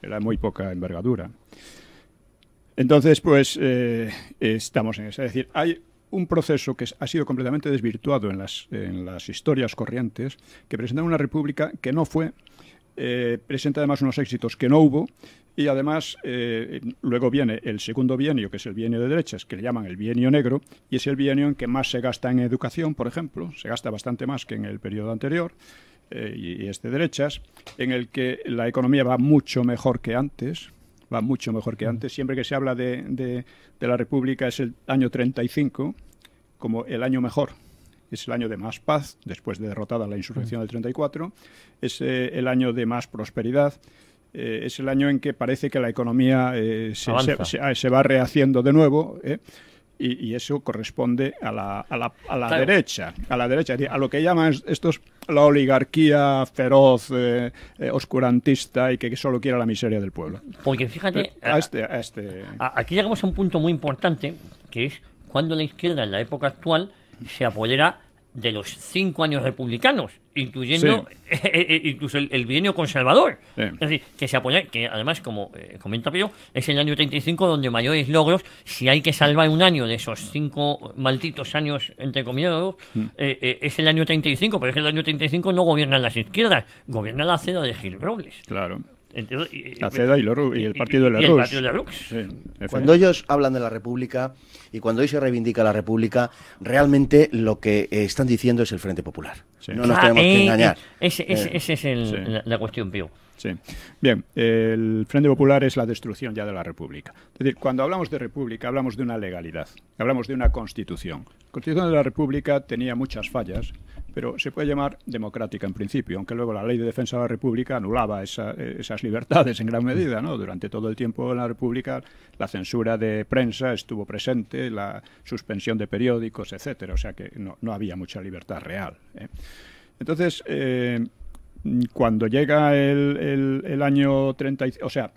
A: era muy poca envergadura. Entonces, pues estamos en eso. Es decir, hay un proceso que ha sido completamente desvirtuado en las, historias corrientes, que presenta una república que no fue, eh, presenta además unos éxitos que no hubo, y además eh, luego viene el segundo bienio, que es el bienio de derechas, que le llaman el bienio negro, y es el bienio en que más se gasta en educación, por ejemplo, se gasta bastante más que en el periodo anterior, eh, y, y es de derechas, en el que la economía va mucho mejor que antes, va mucho mejor que antes. Siempre que se habla de, la República es el año 35 como el año mejor es el año de más paz, después de derrotada la insurrección del 34, es eh, el año de más prosperidad, eh, es el año en que parece que la economía eh, ah, se, va rehaciendo de nuevo y, eso corresponde a la, a la, a la derecha, a la derecha, a lo que llaman estos la oligarquía feroz, eh, eh, oscurantista y que, solo quiera la miseria del pueblo. Porque fíjate, eh, este, este.
C: aquí llegamos a un punto muy importante, que es cuando la izquierda en la época actual se apodera de los cinco años republicanos, incluyendo eh, eh, eh, incluso el, bienio conservador Es decir, que se apoya, que además, como comenta Pío, es el año 35 donde mayores logros, si hay que salvar un año de esos cinco malditos años, entre comillas, mm. es el año 35, pero es que el año 35 no gobiernan las izquierdas, gobierna la cena de Gil Robles. Claro la
A: y, y el partido de la,
B: cuando ellos hablan de la República y cuando hoy se reivindica la República, realmente lo que están diciendo es el Frente Popular. No nos ah, tenemos que eh, engañar. Eh, Esa eh, es
A: la, cuestión, Pío. Bien, el Frente Popular es la destrucción ya de la República. Es decir, cuando hablamos de República hablamos de una legalidad, hablamos de una Constitución. La Constitución de la República tenía muchas fallas pero se puede llamar democrática en principio, aunque luego la ley de defensa de la República anulaba esa, eh, esas libertades en gran medida. ¿no? Durante todo el tiempo de la República la censura de prensa estuvo presente, la suspensión de periódicos, etcétera, o sea que no, había mucha libertad real. ¿eh? Entonces, eh, cuando llega el, el, año 30, o sea,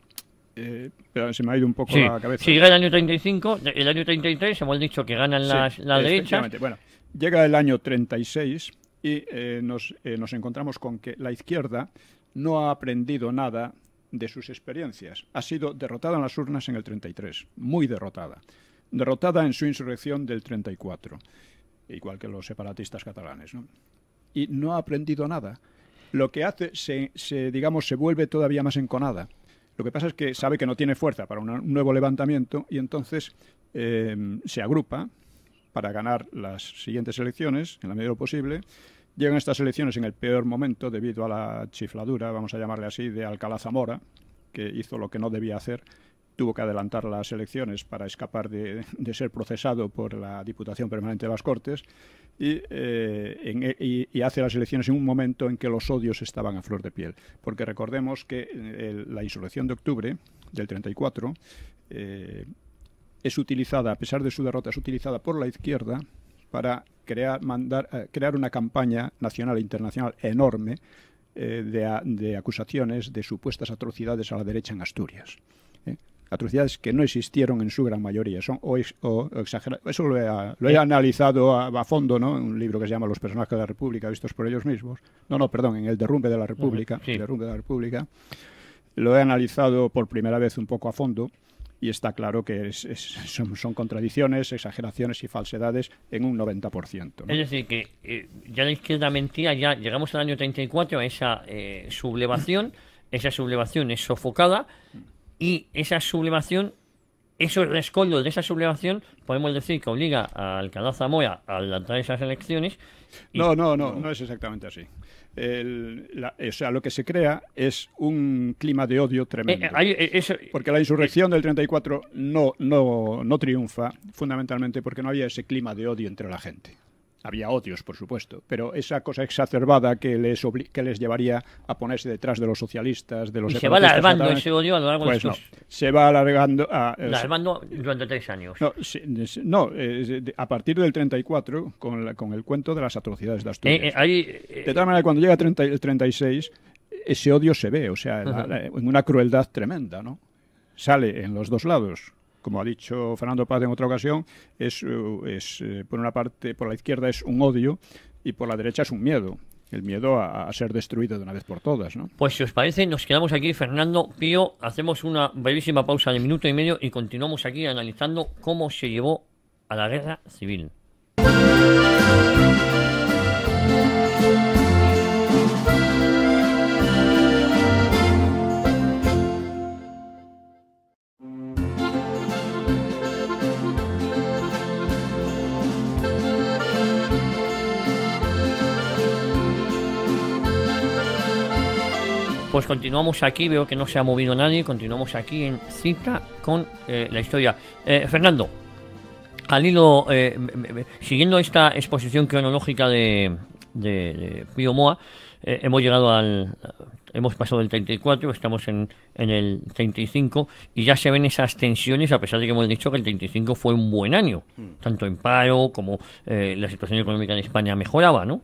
A: se me ha ido un poco la cabeza. Si llega
C: el año 35, el año 33, hemos dicho que ganan la derecha.
A: Bueno, llega el año 36 y eh, eh, nos, encontramos con que la izquierda no ha aprendido nada de sus experiencias. Ha sido derrotada en las urnas en el 33, muy derrotada. Derrotada en su insurrección del 34, igual que los separatistas catalanes. ¿no? Y no ha aprendido nada. Lo que hace, se, digamos, se vuelve todavía más enconada. Lo que pasa es que sabe que no tiene fuerza para un nuevo levantamiento y entonces eh, se agrupa, para ganar las siguientes elecciones en la medida de lo posible. Llegan estas elecciones en el peor momento debido a la chifladura, vamos a llamarle así, de Alcalá Zamora, que hizo lo que no debía hacer tuvo que adelantar las elecciones para escapar de, ser procesado por la Diputación Permanente de las Cortes eh, y, hace las elecciones en un momento en que los odios estaban a flor de piel. Porque recordemos que eh, la insurrección de octubre del 34 es utilizada, a pesar de su derrota, es utilizada por la izquierda para crear, mandar, eh, crear una campaña nacional e internacional enorme eh, de, acusaciones de supuestas atrocidades a la derecha en Asturias. ¿eh? Atrocidades que no existieron en su gran mayoría, son o, Eso lo he, analizado a, fondo, ¿no? Un libro que se llama Los personajes de la República, vistos por ellos mismos. No, no, perdón, en El derrumbe de la República. El derrumbe de la República. Lo he analizado por primera vez un poco a fondo y está claro que son, contradicciones, exageraciones y falsedades en un 90%. ¿no? Es
C: decir, que eh, ya la izquierda mentía, ya llegamos al año 34 a esa eh, sublevación, esa sublevación es sofocada y esa sublevación esos rescoldos de esa sublevación, podemos decir que obliga al Alcalá Zamora a adelantar esas
A: elecciones. No, no, no, no es exactamente así o sea, lo que se crea es un clima de odio tremendo. Eh, eh, eh, porque la insurrección del 34 no, no, no triunfa fundamentalmente porque no había ese clima de odio entre la gente. Había odios, por supuesto, pero esa cosa exacerbada que les, que les llevaría a ponerse detrás de los socialistas, de los... Y se va alargando ese odio a lo largo de pues no, se va alargando... A, alargando
C: durante tres años.
A: No, a partir del 34, con, con el cuento de las atrocidades de eh, eh,
C: Asturias. de tal
A: manera, cuando llega el 36, ese odio se ve, o sea, en una crueldad tremenda, ¿no? Sale en los dos lados como ha dicho Fernando Paz en otra ocasión, es, eh, es eh, por una parte, por la izquierda es un odio y por la derecha es un miedo el miedo a, ser destruido de una vez por todas. Pues
C: si os parece, nos quedamos aquí, Fernando Pío, hacemos una brevísima pausa de minuto y medio y continuamos aquí analizando cómo se llevó a la guerra civil. Pues continuamos aquí, veo que no se ha movido nadie, continuamos aquí en cita con eh, la historia. Eh, Fernando, al hilo, eh, siguiendo esta exposición cronológica de, de Pío Moa, hemos llegado al... Hemos pasado del 34, estamos en en el 35 y ya se ven esas tensiones a pesar de que hemos dicho que el 35 fue un buen año, mm. tanto en paro como eh, la situación económica
B: en España mejoraba, ¿no?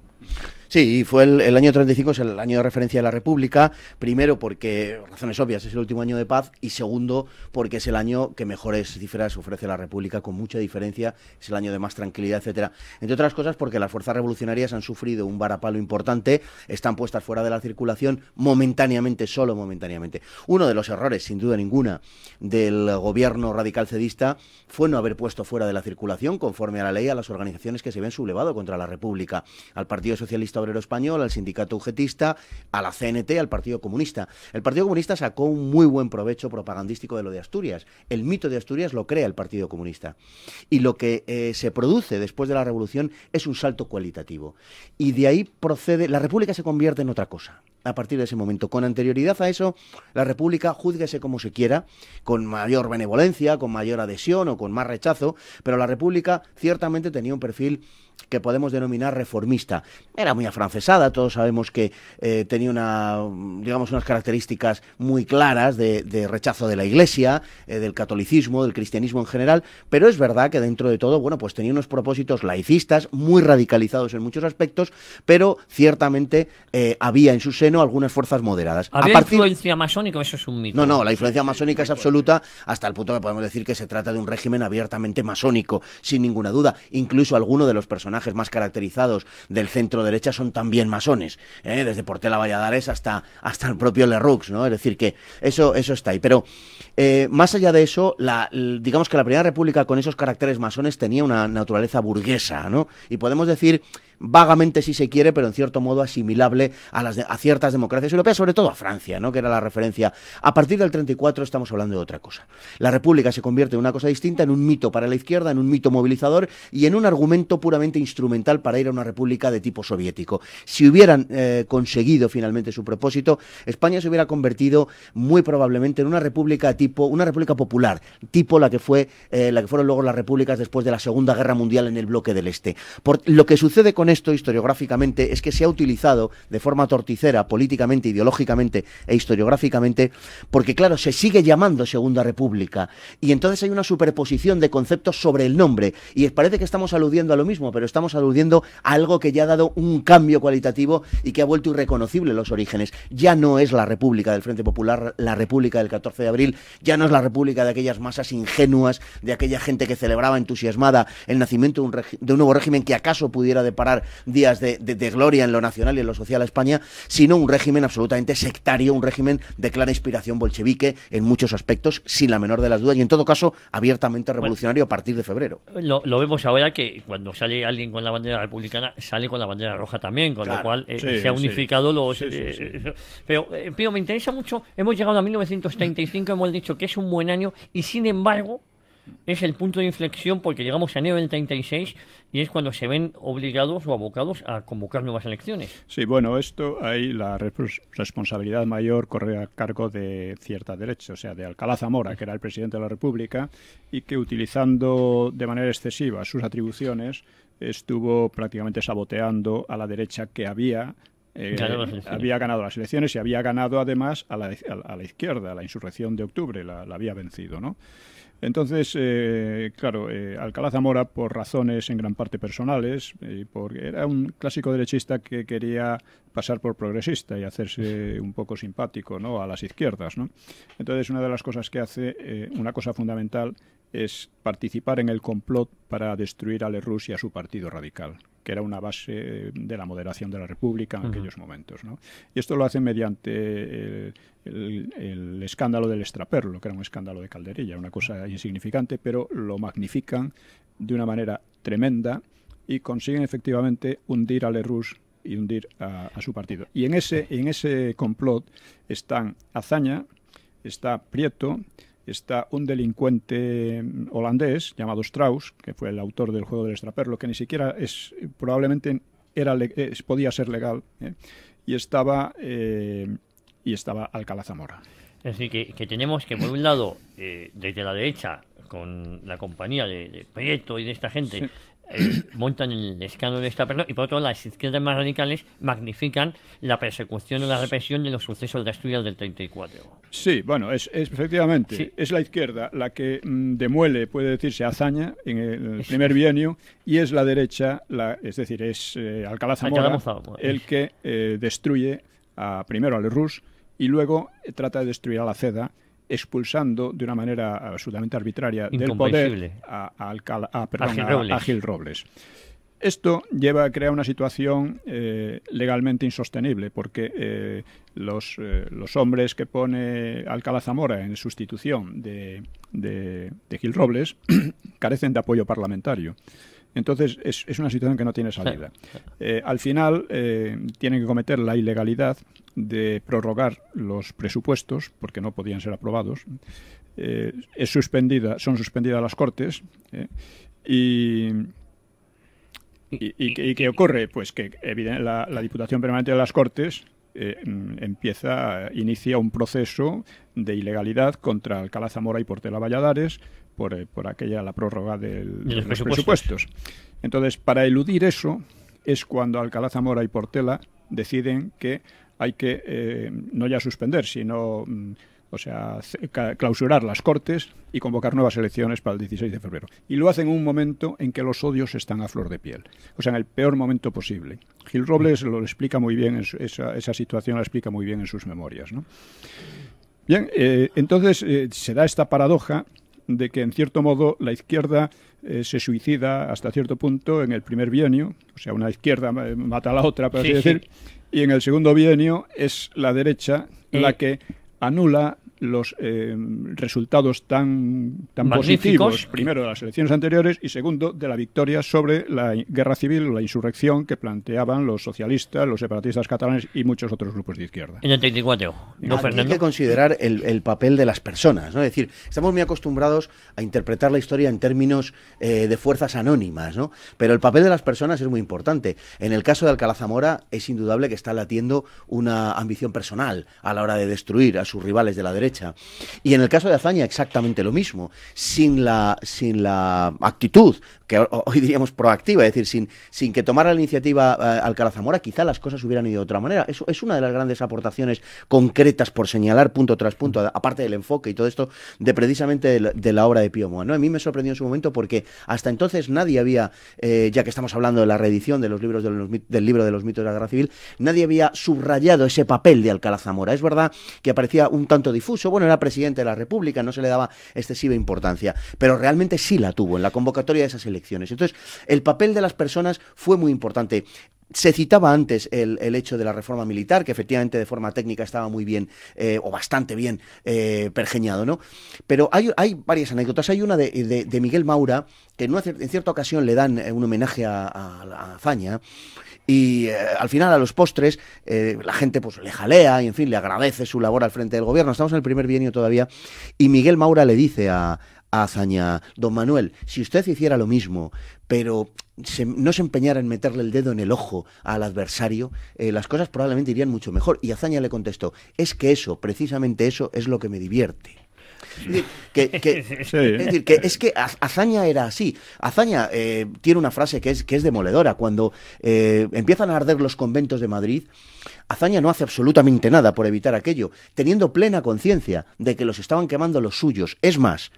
B: Sí, y fue el, el, año 35, es el año de referencia de la República, primero porque, razones obvias, es el último año de paz y segundo porque es el año que mejores cifras ofrece la República, con mucha diferencia, es el año de más tranquilidad, etcétera. Entre otras cosas porque las fuerzas revolucionarias han sufrido un varapalo importante, están puestas fuera de la circulación momentáneamente, solo momentáneamente uno de los errores, sin duda ninguna, del gobierno radical cedista fue no haber puesto fuera de la circulación, conforme a la ley, a las organizaciones que se ven sublevado contra la República, al Partido Socialista Obrero Español, al Sindicato Ujetista, a la CNT, al Partido Comunista. El Partido Comunista sacó un muy buen provecho propagandístico de lo de Asturias. El mito de Asturias lo crea el Partido Comunista. Y lo que eh, se produce después de la revolución es un salto cualitativo. Y de ahí procede, la República se convierte en otra cosa a partir de ese momento. Con anterioridad a eso, la República júzguese como se quiera, con mayor benevolencia, con mayor adhesión o con más rechazo, pero la República ciertamente tenía un perfil que podemos denominar reformista. Era muy afrancesada, todos sabemos que eh, tenía una, digamos, unas características muy claras de, rechazo de la Iglesia, eh, del catolicismo, del cristianismo en general, pero es verdad que dentro de todo, bueno, pues tenía unos propósitos laicistas muy radicalizados en muchos aspectos, pero ciertamente eh, había en su seno algunas fuerzas moderadas. ¿Había
C: influencia masónica eso es un mito? No, no,
B: la influencia masónica es absoluta hasta el punto que podemos decir que se trata de un régimen abiertamente masónico, sin ninguna duda. Incluso alguno de los personajes personajes más caracterizados del centro derecha son también masones, ¿eh? desde Portela Valladares hasta, hasta el propio Leroux, ¿no? Es decir, que eso, eso está ahí. Pero eh, más allá de eso, la, digamos que la Primera República con esos caracteres masones tenía una naturaleza burguesa, ¿no? Y podemos decir vagamente si se quiere, pero en cierto modo asimilable a, las a ciertas democracias europeas, sobre todo a Francia, ¿no? que era la referencia. A partir del 34 estamos hablando de otra cosa. La República se convierte en una cosa distinta, en un mito para la izquierda, en un mito movilizador y en un argumento puramente instrumental para ir a una república de tipo soviético. Si hubieran eh, conseguido finalmente su propósito, España se hubiera convertido muy probablemente en una república tipo, una república popular, tipo la que fue, eh, la que fueron luego las repúblicas después de la Segunda Guerra Mundial en el bloque del Este. lo que sucede con esto historiográficamente es que se ha utilizado de forma torticera, políticamente, ideológicamente e historiográficamente, porque claro, se sigue llamando Segunda República y entonces hay una superposición de conceptos sobre el nombre y parece que estamos aludiendo a lo mismo, pero estamos aludiendo a algo que ya ha dado un cambio cualitativo y que ha vuelto irreconocible los orígenes. Ya no es la República del Frente Popular, la República del 14 de abril, ya no es la República de aquellas masas ingenuas, de aquella gente que celebraba entusiasmada el nacimiento de un nuevo régimen que acaso pudiera deparar días de, gloria en lo nacional y en lo social a España, sino un régimen absolutamente sectario, un régimen de clara inspiración bolchevique en muchos aspectos, sin la menor de las dudas, y en todo caso abiertamente revolucionario a partir de febrero.
C: Lo, vemos ahora que cuando sale alguien con la bandera republicana, sale con la bandera roja también, con lo cual eh, se ha unificado los... Eh, pero, eh, pero me interesa mucho, hemos llegado a 1935, hemos dicho que es un buen año, y sin embargo es el punto de inflexión porque llegamos a enero del 36 y es cuando se ven obligados o abocados a convocar nuevas elecciones.
A: Sí, bueno, esto hay la responsabilidad mayor corre a cargo de cierta derecha, o sea, de Alcalá Zamora, que era el presidente de la República y que utilizando de manera excesiva sus atribuciones estuvo prácticamente saboteando a la derecha que había eh, ganado había ganado las elecciones y había ganado además a la, a la, izquierda, la insurrección de octubre, la, la había vencido, ¿no? Entonces, eh, claro, eh, Alcalá Zamora, por razones en gran parte personales, eh, porque era un clásico derechista que quería pasar por progresista y hacerse un poco simpático ¿no? a las izquierdas. ¿no? Entonces, una de las cosas que hace, una cosa fundamental, es participar en el complot para destruir a Lerroux y a su partido radical que era una base de la moderación de la República en aquellos momentos. Y esto lo hacen mediante el, escándalo del extraperlo, que era un escándalo de calderilla, una cosa insignificante, pero lo magnifican de una manera tremenda y consiguen efectivamente hundir a Lerroux y hundir a, a su partido. Y en ese, en ese complot están Azaña, está Prieto, está un delincuente holandés llamado Strauss, que fue el autor del juego del extraperlo, que ni siquiera es probablemente era, eh, podía ser legal, eh, y estaba eh, y estaba Alcalá Zamora.
C: Es decir, que, tenemos que, por un lado, desde la derecha, con la compañía de, de y de esta gente, eh, montan el escándalo de esta persona y por otro las izquierdas más radicales magnifican la persecución y la represión de los sucesos de Asturias del 34.
A: Sí, bueno, es, es efectivamente, es la izquierda la que mm, demuele, puede decirse, hazaña en el primer bienio y es la derecha, la, es decir, es eh, Alcalá Zamora el que eh, destruye primero al Rus y luego trata de destruir a la CEDA expulsando de una manera absolutamente arbitraria del poder a, Gil Robles. Esto lleva a crear una situación eh, legalmente insostenible, porque eh, eh, los, hombres que pone Alcalá Zamora en sustitución de Gil Robles carecen de apoyo parlamentario. Entonces es, una situación que no tiene salida. Eh, al final eh, tienen que cometer la ilegalidad de prorrogar los presupuestos porque no podían ser aprobados. Eh, es suspendida, son suspendidas las cortes y qué ocurre? Pues que la, Diputación Permanente de las Cortes mm, empieza, inicia un proceso de ilegalidad contra Alcalá Zamora y Portela Valladares eh, por, aquella, la prórroga de los, presupuestos. Entonces, para eludir eso, es cuando Alcalá Zamora y Portela deciden que hay que eh, no ya suspender, sino mm, o sea, clausurar las cortes y convocar nuevas elecciones para el 16 de febrero. Y lo hacen en un momento en que los odios están a flor de piel, o sea, en el peor momento posible. Gil Robles lo explica muy bien, esa, situación la explica muy bien en sus memorias. ¿no? Bien, eh, entonces se da esta paradoja de que, en cierto modo, la izquierda eh, se suicida hasta cierto punto en el primer bienio, o sea, una izquierda eh, mata a la otra, por así decir, y en el segundo bienio es la derecha eh. la que anula los eh, resultados tan, tan positivos, primero de las elecciones anteriores y segundo de la victoria sobre la guerra civil, la insurrección que planteaban los socialistas, los separatistas catalanes y muchos otros grupos de izquierda.
C: En el 34, ¿no, Hay que
A: considerar el, papel de las personas, ¿no? Es decir, estamos muy acostumbrados a interpretar
B: la historia en términos eh, de fuerzas anónimas, ¿no? Pero el papel de las personas es muy importante. En el caso de Alcalá Zamora es indudable que está latiendo una ambición personal a la hora de destruir a sus rivales de la derecha y en el caso de Azaña, exactamente lo mismo. Sin la, sin la actitud que hoy diríamos proactiva, es decir, sin, sin que tomara la iniciativa eh, Alcalá Zamora, quizá las cosas hubieran ido de otra manera. Eso es una de las grandes aportaciones concretas por señalar punto tras punto, aparte del enfoque y todo esto, de precisamente de la, obra de Pío Moa. ¿no? A mí me sorprendió en su momento porque hasta entonces nadie había, eh, ya que estamos hablando de la reedición de los libros del libro de los mitos de la guerra civil, nadie había subrayado ese papel de Alcalá Zamora. Es verdad que aparecía un tanto difuso, bueno, era presidente de la República, no se le daba excesiva importancia, pero realmente sí la tuvo en la convocatoria de esas elecciones entonces, el papel de las personas fue muy importante. Se citaba antes el, hecho de la reforma militar, que efectivamente de forma técnica estaba muy bien, eh, o bastante bien, eh, pergeñado, ¿no? Pero hay, hay, varias anécdotas. Hay una de, Miguel Maura, que en, una, cierta ocasión le dan eh, un homenaje a, a, hazaña y al final, a los postres, la gente pues le jalea y, en fin, le agradece su labor al frente del gobierno. Estamos en el primer bienio todavía, y Miguel Maura le dice a, Azaña. Don Manuel, si usted hiciera lo mismo, pero no se empeñara en meterle el dedo en el ojo al adversario, eh, las cosas probablemente irían mucho mejor. Y Azaña le contestó, es que eso, precisamente eso, es lo que me divierte. Es decir, que, es, que Azaña era así. Azaña eh, tiene una frase que es, que es demoledora. Cuando eh, empiezan a arder los conventos de Madrid, Azaña no hace absolutamente nada por evitar aquello, teniendo plena conciencia de que los estaban quemando los suyos. Es más,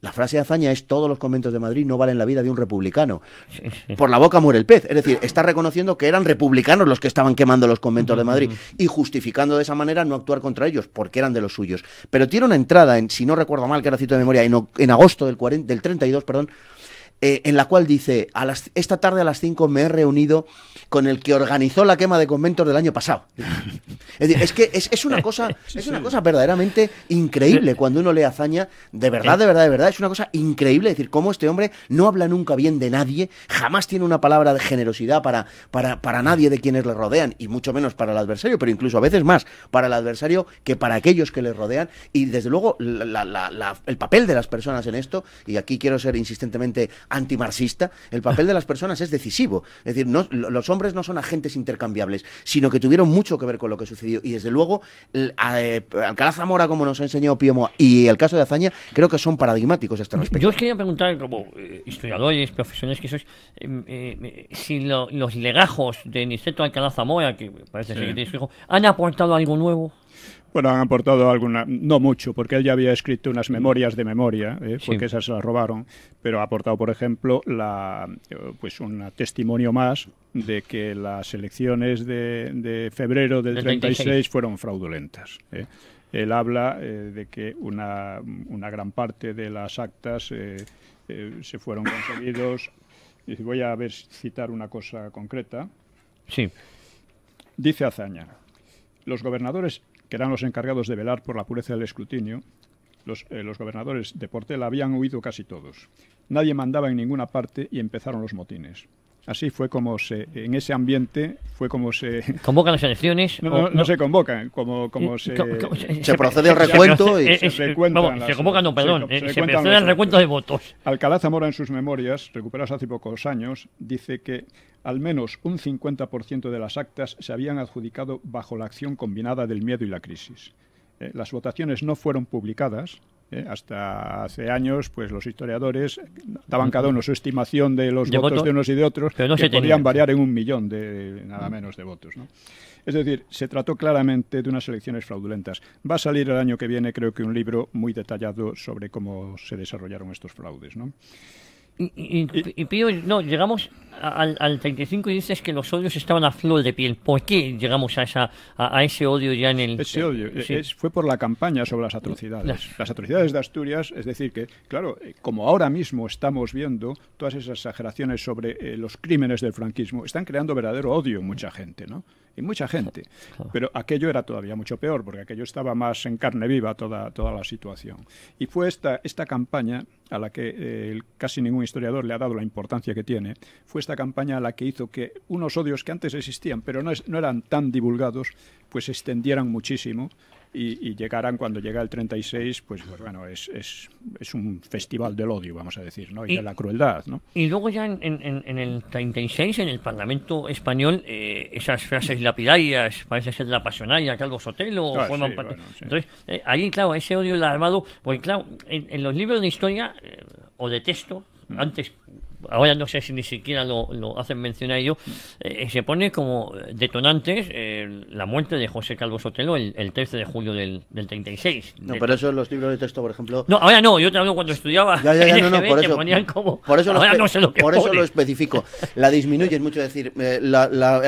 B: la frase de hazaña es todos los conventos de Madrid no valen la vida de un republicano. Por la boca muere el pez. Es decir, está reconociendo que eran republicanos los que estaban quemando los conventos de Madrid y justificando de esa manera no actuar contra ellos, porque eran de los suyos. Pero tiene una entrada, en, si no recuerdo mal, que era cito de memoria, en, en agosto del, 40, del 32, perdón, eh, en la cual dice, esta tarde a las 5 me he reunido con el que organizó la quema de conventos del año pasado. Es, es que es, una cosa, es una cosa verdaderamente increíble cuando uno lee hazaña, de verdad, de verdad, de verdad, es una cosa increíble, es decir, cómo este hombre no habla nunca bien de nadie, jamás tiene una palabra de generosidad para, para, para nadie de quienes le rodean, y mucho menos para el adversario, pero incluso a veces más para el adversario que para aquellos que le rodean, y desde luego el papel de las personas en esto, y aquí quiero ser insistentemente antimarxista, el papel de las personas es decisivo. Es decir, no, los hombres no son agentes intercambiables, sino que tuvieron mucho que ver con lo que sucedió. Y desde luego, eh, Alcalá Zamora, como nos ha enseñado Piomo, y el caso de Azaña, creo que son paradigmáticos a este respecto. Yo
C: os quería preguntar, como eh, historiadores, profesionales que sois, em, em, eh, si los legajos de Niceto Alcalá Zamora, que parece ser que tiene su hijo,
A: han aportado algo nuevo. Bueno, han aportado alguna, no mucho, porque él ya había escrito unas mm. memorias de memoria, ¿eh? porque esas se las robaron, pero ha aportado, por ejemplo, la, eh, pues un testimonio más de que las elecciones de, febrero del 36, fueron fraudulentas. ¿eh? Él habla de que una, gran parte de las actas se fueron conseguidos. voy a ver, citar una cosa concreta. Sí. Dice Azaña los gobernadores que eran los encargados de velar por la pureza del escrutinio, eh, los, gobernadores de Portela habían huido casi todos. Nadie mandaba en ninguna parte y empezaron los motines. Así fue como se, en ese ambiente, fue como se... ¿Convocan las elecciones? No, se convocan, como, se... Se, procede al recuento y... Se, se, eh, eh, vamos, se convocan, perdón, se, eh, procede al recuento de votos. Alcalá Zamora en sus memorias, recuperadas hace pocos años, dice que al menos un 50% de las actas se habían adjudicado bajo la acción combinada del miedo y la crisis. las votaciones no fueron publicadas, ¿eh? hasta hace años, pues los historiadores daban cada uno su estimación de los votos, de unos y de otros, que podían variar en un millón de nada menos de votos. ¿no? Es decir, se trató claramente de unas elecciones fraudulentas. Va a salir el año que viene, creo que un libro muy detallado sobre cómo se desarrollaron estos fraudes.
C: Y, pido, no, llegamos al, 35 y dices que los odios estaban a flor de piel. ¿Por qué llegamos a, a, ese odio ya en el...? Ese odio eh,
A: fue por la campaña sobre las atrocidades. Las... atrocidades de Asturias, es decir, que, claro, eh, como ahora mismo estamos viendo, todas esas exageraciones sobre eh, los crímenes del franquismo están creando verdadero odio en mucha gente, ¿no? Y mucha gente. Pero aquello era todavía mucho peor, porque aquello estaba más en carne viva toda, toda la situación. Y fue esta, esta campaña a la que casi ningún historiador le ha dado la importancia que tiene, fue esta campaña la que hizo que unos odios que antes existían, pero no, no eran tan divulgados, pues se extendieran muchísimo y, llegarán cuando llega el 36, pues, pues, bueno, es, es, un festival del odio, vamos a decir, ¿no? Y, de la
C: crueldad, ¿no? Y luego ya en, en, en el 36, en el Parlamento español, eh, esas frases lapidarias, parece ser la pasionaria, Carlos Sotelo, ah, Entonces, eh, ahí, claro, ese odio larvado, porque claro, en, los libros de historia eh, o de texto, عندك ahora no sé si ni siquiera lo, lo hacen mencionar yo, eh, eh, se pone como detonantes eh, la muerte de José Calvo Sotelo el, 13 de julio
B: del, del 36. No, pero eso en los libros de texto, por ejemplo... No, ahora no, yo te
C: cuando estudiaba ya, ya, ya, no, por eso, Por eso, lo,
B: especifico. La disminuye mucho, es decir, el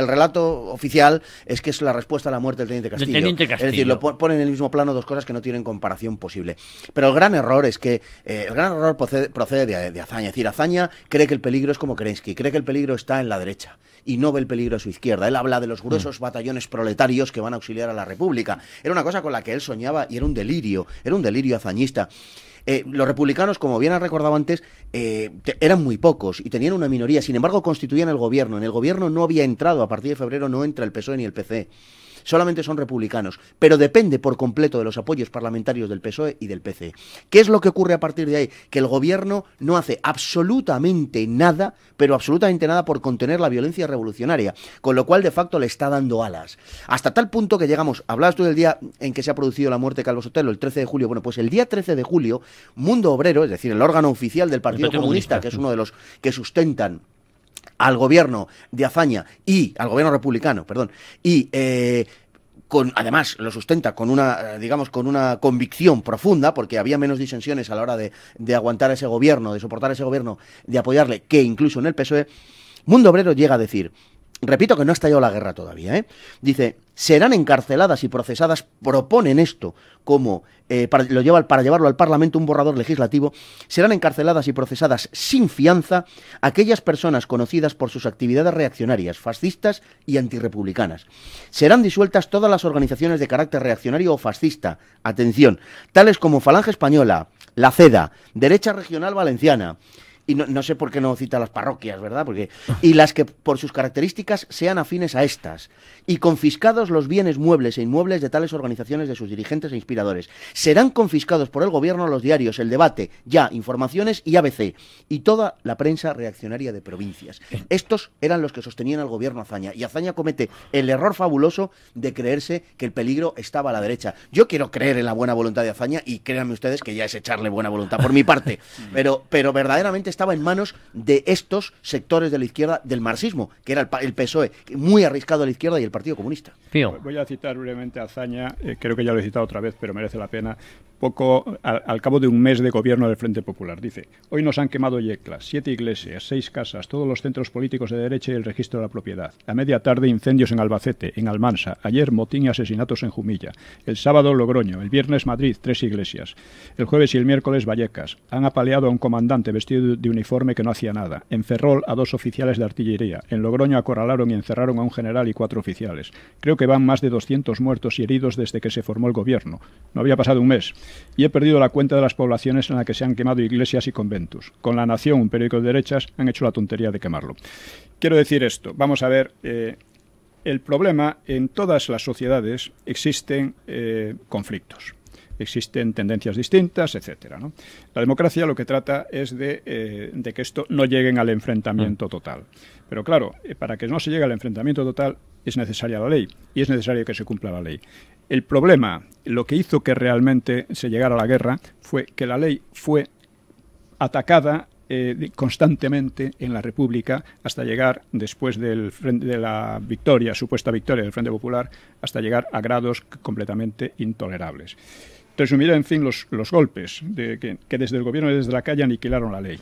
B: relato oficial es que es la respuesta a la muerte del teniente Castillo. Es decir, lo ponen en el mismo plano dos cosas que no tienen comparación posible. Pero el gran error es que... el gran error procede, de, de, Azaña, es decir, Azaña cree que el peligro es como Kerensky, cree que el peligro está en la derecha y no ve el peligro a su izquierda. Él habla de los gruesos mm. batallones proletarios que van a auxiliar a la República. Era una cosa con la que él soñaba y era un delirio, era un delirio hazañista. Eh, los republicanos, como bien ha recordado antes, eh, eran muy pocos y tenían una minoría. Sin embargo, constituían el gobierno. En el gobierno no había entrado, a partir de febrero no entra el PSOE ni el PC solamente son republicanos, pero depende por completo de los apoyos parlamentarios del PSOE y del PCE. ¿Qué es lo que ocurre a partir de ahí? Que el gobierno no hace absolutamente nada, pero absolutamente nada por contener la violencia revolucionaria, con lo cual de facto le está dando alas. Hasta tal punto que llegamos, hablabas tú del día en que se ha producido la muerte de Calvo Sotelo, el 13 de julio, bueno, pues el día 13 de julio, Mundo Obrero, es decir, el órgano oficial del Partido, Comunista, que es uno de los que sustentan al gobierno de Azaña y al gobierno republicano, perdón, y eh, con, además lo sustenta con una, eh, digamos, con una convicción profunda, porque había menos disensiones a la hora de, de aguantar ese gobierno, de soportar ese gobierno, de apoyarle, que incluso en el PSOE, Mundo Obrero llega a decir, repito que no ha estallado la guerra todavía, ¿eh? dice, serán encarceladas y procesadas, proponen esto como eh, para, lo lleva, para llevarlo al Parlamento un borrador legislativo, serán encarceladas y procesadas sin fianza aquellas personas conocidas por sus actividades reaccionarias, fascistas y antirrepublicanas. Serán disueltas todas las organizaciones de carácter reaccionario o fascista, atención, tales como Falange Española, La CEDA, Derecha Regional Valenciana, y no, sé por qué no cita las parroquias, ¿verdad? Porque, y las que por sus características sean afines a estas, y confiscados los bienes muebles e inmuebles de tales organizaciones de sus dirigentes e inspiradores. Serán confiscados por el gobierno los diarios, el debate, ya, informaciones y ABC, y toda la prensa reaccionaria de provincias. Estos eran los que sostenían al gobierno Azaña, y Azaña comete el error fabuloso de creerse que el peligro estaba a la derecha. Yo quiero creer en la buena voluntad de Azaña, y créanme ustedes que ya es echarle buena voluntad por mi parte, pero, pero verdaderamente estaba en manos de estos sectores de la izquierda del marxismo, que era el, PSOE,
A: muy arriscado a la izquierda y el Partido Comunista. Voy a citar brevemente a Azaña, eh, creo que ya lo he citado otra vez, pero merece la pena, poco al, cabo de un mes de gobierno del Frente Popular. Dice, hoy nos han quemado yeclas, siete iglesias, seis casas, todos los centros políticos de derecha y el registro de la propiedad. A media tarde incendios en Albacete, en Almansa. Ayer motín y asesinatos en Jumilla. El sábado Logroño. El viernes Madrid, tres iglesias. El jueves y el miércoles Vallecas. Han apaleado a un comandante vestido de uniforme que no hacía nada. En Ferrol a dos oficiales de artillería. En Logroño acorralaron y encerraron a un general y cuatro oficiales. Creo que van más de 200 muertos y heridos desde que se formó el gobierno. No había pasado un mes y he perdido la cuenta de las poblaciones en las que se han quemado iglesias y conventos. Con La Nación, un periódico de derechas, han hecho la tontería de quemarlo. Quiero decir esto, vamos a ver, eh, el problema en todas las sociedades existen eh, conflictos. Existen tendencias distintas, etcétera. La democracia lo que trata es de, eh, que esto no llegue al enfrentamiento mm. total. Pero claro, para que no se llegue al enfrentamiento total es necesaria la ley y es necesario que se cumpla la ley. El problema, lo que hizo que realmente se llegara a la guerra, fue que la ley fue atacada eh, constantemente en la República hasta llegar, después de la victoria, supuesta victoria del Frente Popular, hasta llegar a grados completamente intolerables. Resumiré, en fin, los, golpes que, que desde el gobierno y desde la calle aniquilaron la ley.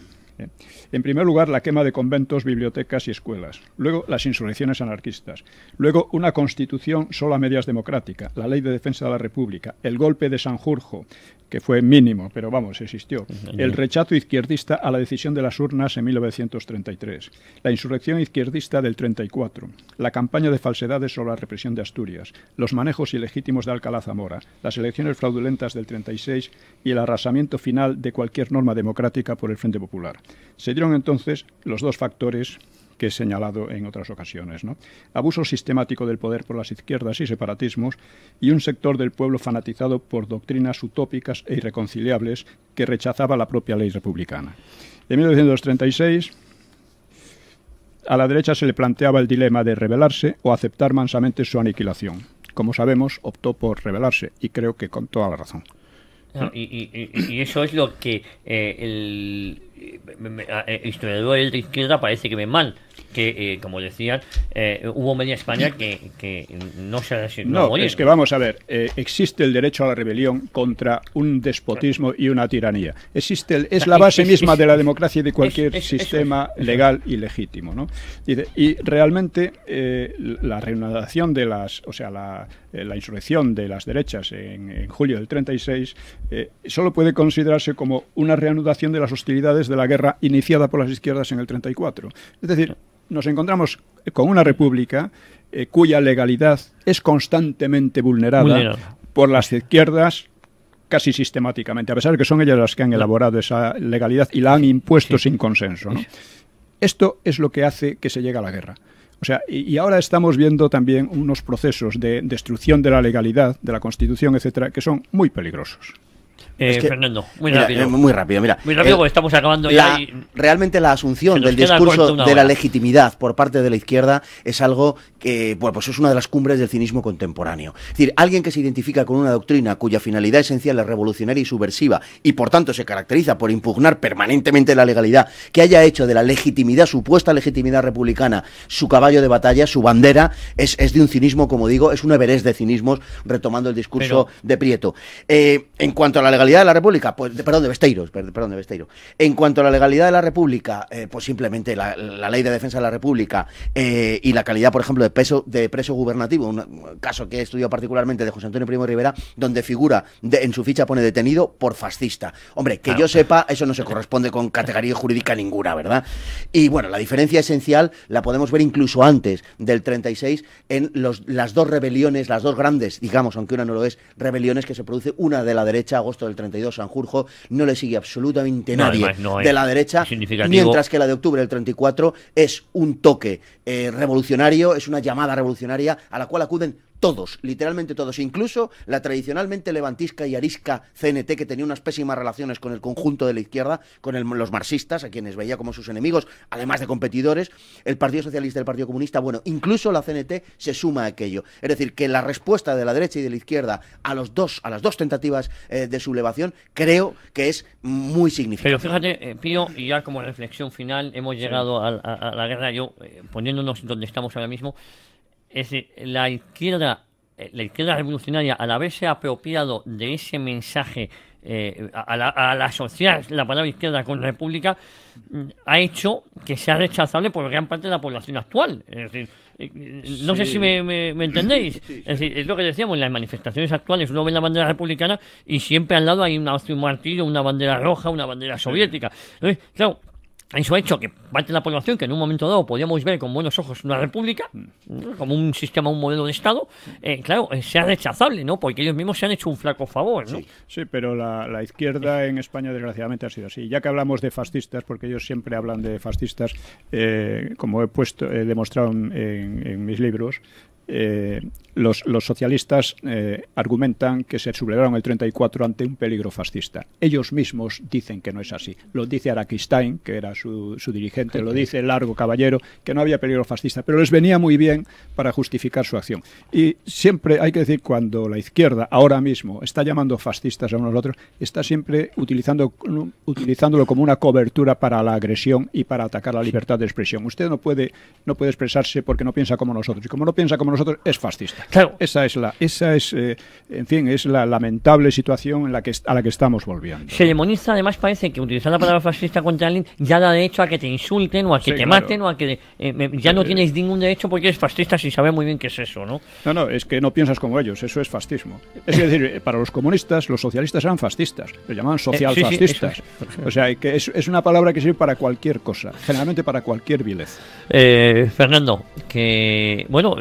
A: En primer lugar, la quema de conventos, bibliotecas y escuelas. Luego, las insurrecciones anarquistas. Luego, una constitución solo a medias democrática, la ley de defensa de la República, el golpe de Sanjurjo, que fue mínimo, pero vamos, existió. El rechazo izquierdista a la decisión de las urnas en 1933. La insurrección izquierdista del 34. La campaña de falsedades sobre la represión de Asturias. Los manejos ilegítimos de Alcalá Zamora. Las elecciones fraudulentas del 36 y el arrasamiento final de cualquier norma democrática por el Frente Popular. Se dieron entonces los dos factores que he señalado en otras ocasiones. ¿no? Abuso sistemático del poder por las izquierdas y separatismos y un sector del pueblo fanatizado por doctrinas utópicas e irreconciliables que rechazaba la propia ley republicana. En 1936, a la derecha se le planteaba el dilema de rebelarse o aceptar mansamente su aniquilación. Como sabemos, optó por rebelarse y creo que con toda la razón.
C: y, eso es lo que eh, historiador ah, eh, de izquierda parece que ve mal que eh, como decían eh, hubo media España que, no se no, no es que
A: vamos a ver existe el derecho a la rebelión contra un despotismo y una tiranía existe es la base misma de la democracia y de cualquier sistema legal y legítimo ¿no? y, realmente la reanudación de las o sea la, la insurrección de las derechas en, en julio del 36 solo puede considerarse como una reanudación de las hostilidades de la guerra iniciada por las izquierdas en el 34. Es decir, nos encontramos con una república eh, cuya legalidad es constantemente vulnerada, por las izquierdas casi sistemáticamente, a pesar de que son ellas las que han elaborado esa legalidad y la han impuesto sin consenso. Esto es lo que hace que se llegue a la guerra. O sea, y ahora estamos viendo también unos procesos de destrucción de la legalidad, de la Constitución, etcétera, que son muy peligrosos.
B: Eh,
C: Fernando, muy rápido. Eh, muy rápido, eh, estamos acabando ya.
B: realmente la asunción del discurso de la legitimidad por parte de la izquierda es algo que, bueno, pues es una de las cumbres del cinismo contemporáneo. Es decir, alguien que se identifica con una doctrina cuya finalidad esencial es revolucionaria y subversiva y por tanto se caracteriza por impugnar permanentemente la legalidad, que haya hecho de la legitimidad, supuesta legitimidad republicana, su caballo de batalla, su bandera, es, de un cinismo, como digo, es un Everest de cinismos, retomando el discurso de Prieto. en cuanto a la legalidad de la República, pues, de, perdón, de Besteiros, perdón, de Besteiro. En cuanto a la legalidad de la República, eh, pues simplemente la, ley de defensa de la República eh, y la calidad, por ejemplo, de, peso, de preso gubernativo, un caso que he estudiado particularmente de José Antonio Primo Rivera, donde figura, en su ficha pone detenido por fascista. Hombre, que yo sepa, eso no se corresponde con categoría jurídica ninguna, ¿verdad? Y bueno, la diferencia esencial la podemos ver incluso antes del 36 en los, las dos rebeliones, las dos grandes, digamos, aunque una no lo es, rebeliones que se produce una de la derecha, agosto del 32 Sanjurjo no le sigue absolutamente nadie de la derecha, mientras que la de octubre del 34 es un toque eh, revolucionario, es una llamada revolucionaria a la cual acuden todos, literalmente todos, incluso la tradicionalmente levantisca y arisca CNT, que tenía unas pésimas relaciones con el conjunto de la izquierda, con los marxistas, a quienes veía como sus enemigos, además de competidores, el Partido Socialista, y el Partido Comunista, bueno, incluso la CNT se suma a aquello. Es decir, que la respuesta de la derecha y de la izquierda a, los dos, a las dos tentativas eh, de sublevación creo que es muy significativa. Pero
C: fíjate, eh, Pío, y ya como reflexión final, hemos llegado a, la guerra, yo eh, poniéndonos donde estamos ahora mismo, es decir, la izquierda, eh, la izquierda revolucionaria, al haberse apropiado de ese mensaje, eh, al, asociar la palabra izquierda con república, mm, ha hecho que sea rechazable por gran parte de la población actual. Es decir, eh, no sé si me, entendéis. es decir, lo que decíamos, en las manifestaciones actuales uno ve la bandera republicana y siempre al lado hay una, un martillo, una bandera roja, una bandera soviética. claro, eso ha hecho que parte de la población que en un momento dado podíamos ver con buenos ojos una república, mm. como un sistema, un modelo de Estado, eh, claro, eh, sea rechazable, ¿no? Porque ellos mismos se han hecho un flaco
A: favor, ¿no? Sí, pero la, izquierda en España desgraciadamente ha sido así. Ya que hablamos de fascistas, porque ellos siempre hablan de fascistas, eh, como he puesto, he demostrado en mis libros, eh, los, los, socialistas eh, argumentan que se sublevaron el 34 ante un peligro fascista. Ellos mismos dicen que no es así. Lo dice Araquistain, que era su, dirigente, lo dice Largo Caballero, que no había peligro fascista, pero les venía muy bien para justificar su acción. Y siempre hay que decir, cuando la izquierda ahora mismo está llamando fascistas a unos a otros, está siempre utilizando, utilizándolo como una cobertura para la agresión y para atacar la libertad de expresión. Usted no puede, no puede expresarse porque no piensa como nosotros. Y como no piensa como nosotros, es fascista. Claro. Esa es la, esa es, eh, en fin, es la lamentable situación en la que, a la que estamos volviendo.
C: Se demoniza, además parece que utilizar la palabra fascista contra alguien ya da derecho a que te insulten o a que te maten o a que eh, ya no eh, tienes
A: ningún derecho porque eres fascista si sabes muy bien qué es eso, ¿no? No, es que no piensas como ellos, eso es fascismo. Es decir, para los comunistas, los socialistas eran fascistas, lo llamaban socialfascistas. fascistas O sea, que es, es, una palabra que sirve para cualquier cosa, generalmente para cualquier vileza.
C: Fernando, que bueno,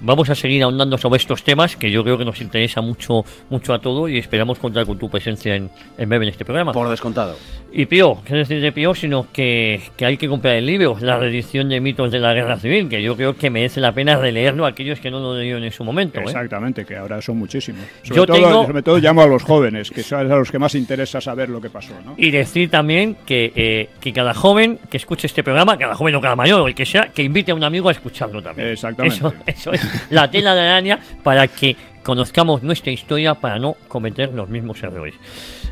C: vamos a seguir ahondando sobre estos temas que yo creo que nos interesa mucho, mucho a todos y esperamos contar con tu presencia en, en en este programa. Por descontado. Y Pío, ¿qué decir de Pío? Sino que, que, hay que comprar el libro, la Redicción de mitos de la guerra civil, que yo creo que merece la pena releerlo a aquellos que no lo leyeron en su momento. ¿eh?
A: Exactamente, que ahora son muchísimos. yo todo, llamo a los jóvenes, que son a los que más interesa saber lo que pasó.
C: Y decir también que, eh, que cada joven que escuche este programa, cada joven o cada mayor, o el que sea, que invite a un amigo a escucharlo también. Exactamente.
B: Eso, la tela de araña
C: para que conozcamos nuestra historia para no cometer los mismos errores.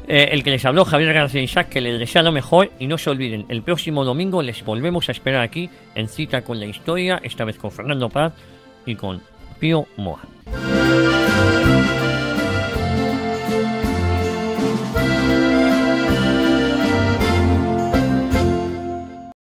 C: Eh, el que les habló, Javier García Isaac, que les desea lo mejor y no se olviden, el próximo domingo les volvemos a esperar aquí en cita con la historia, esta vez con Fernando Paz y con Pío Moa.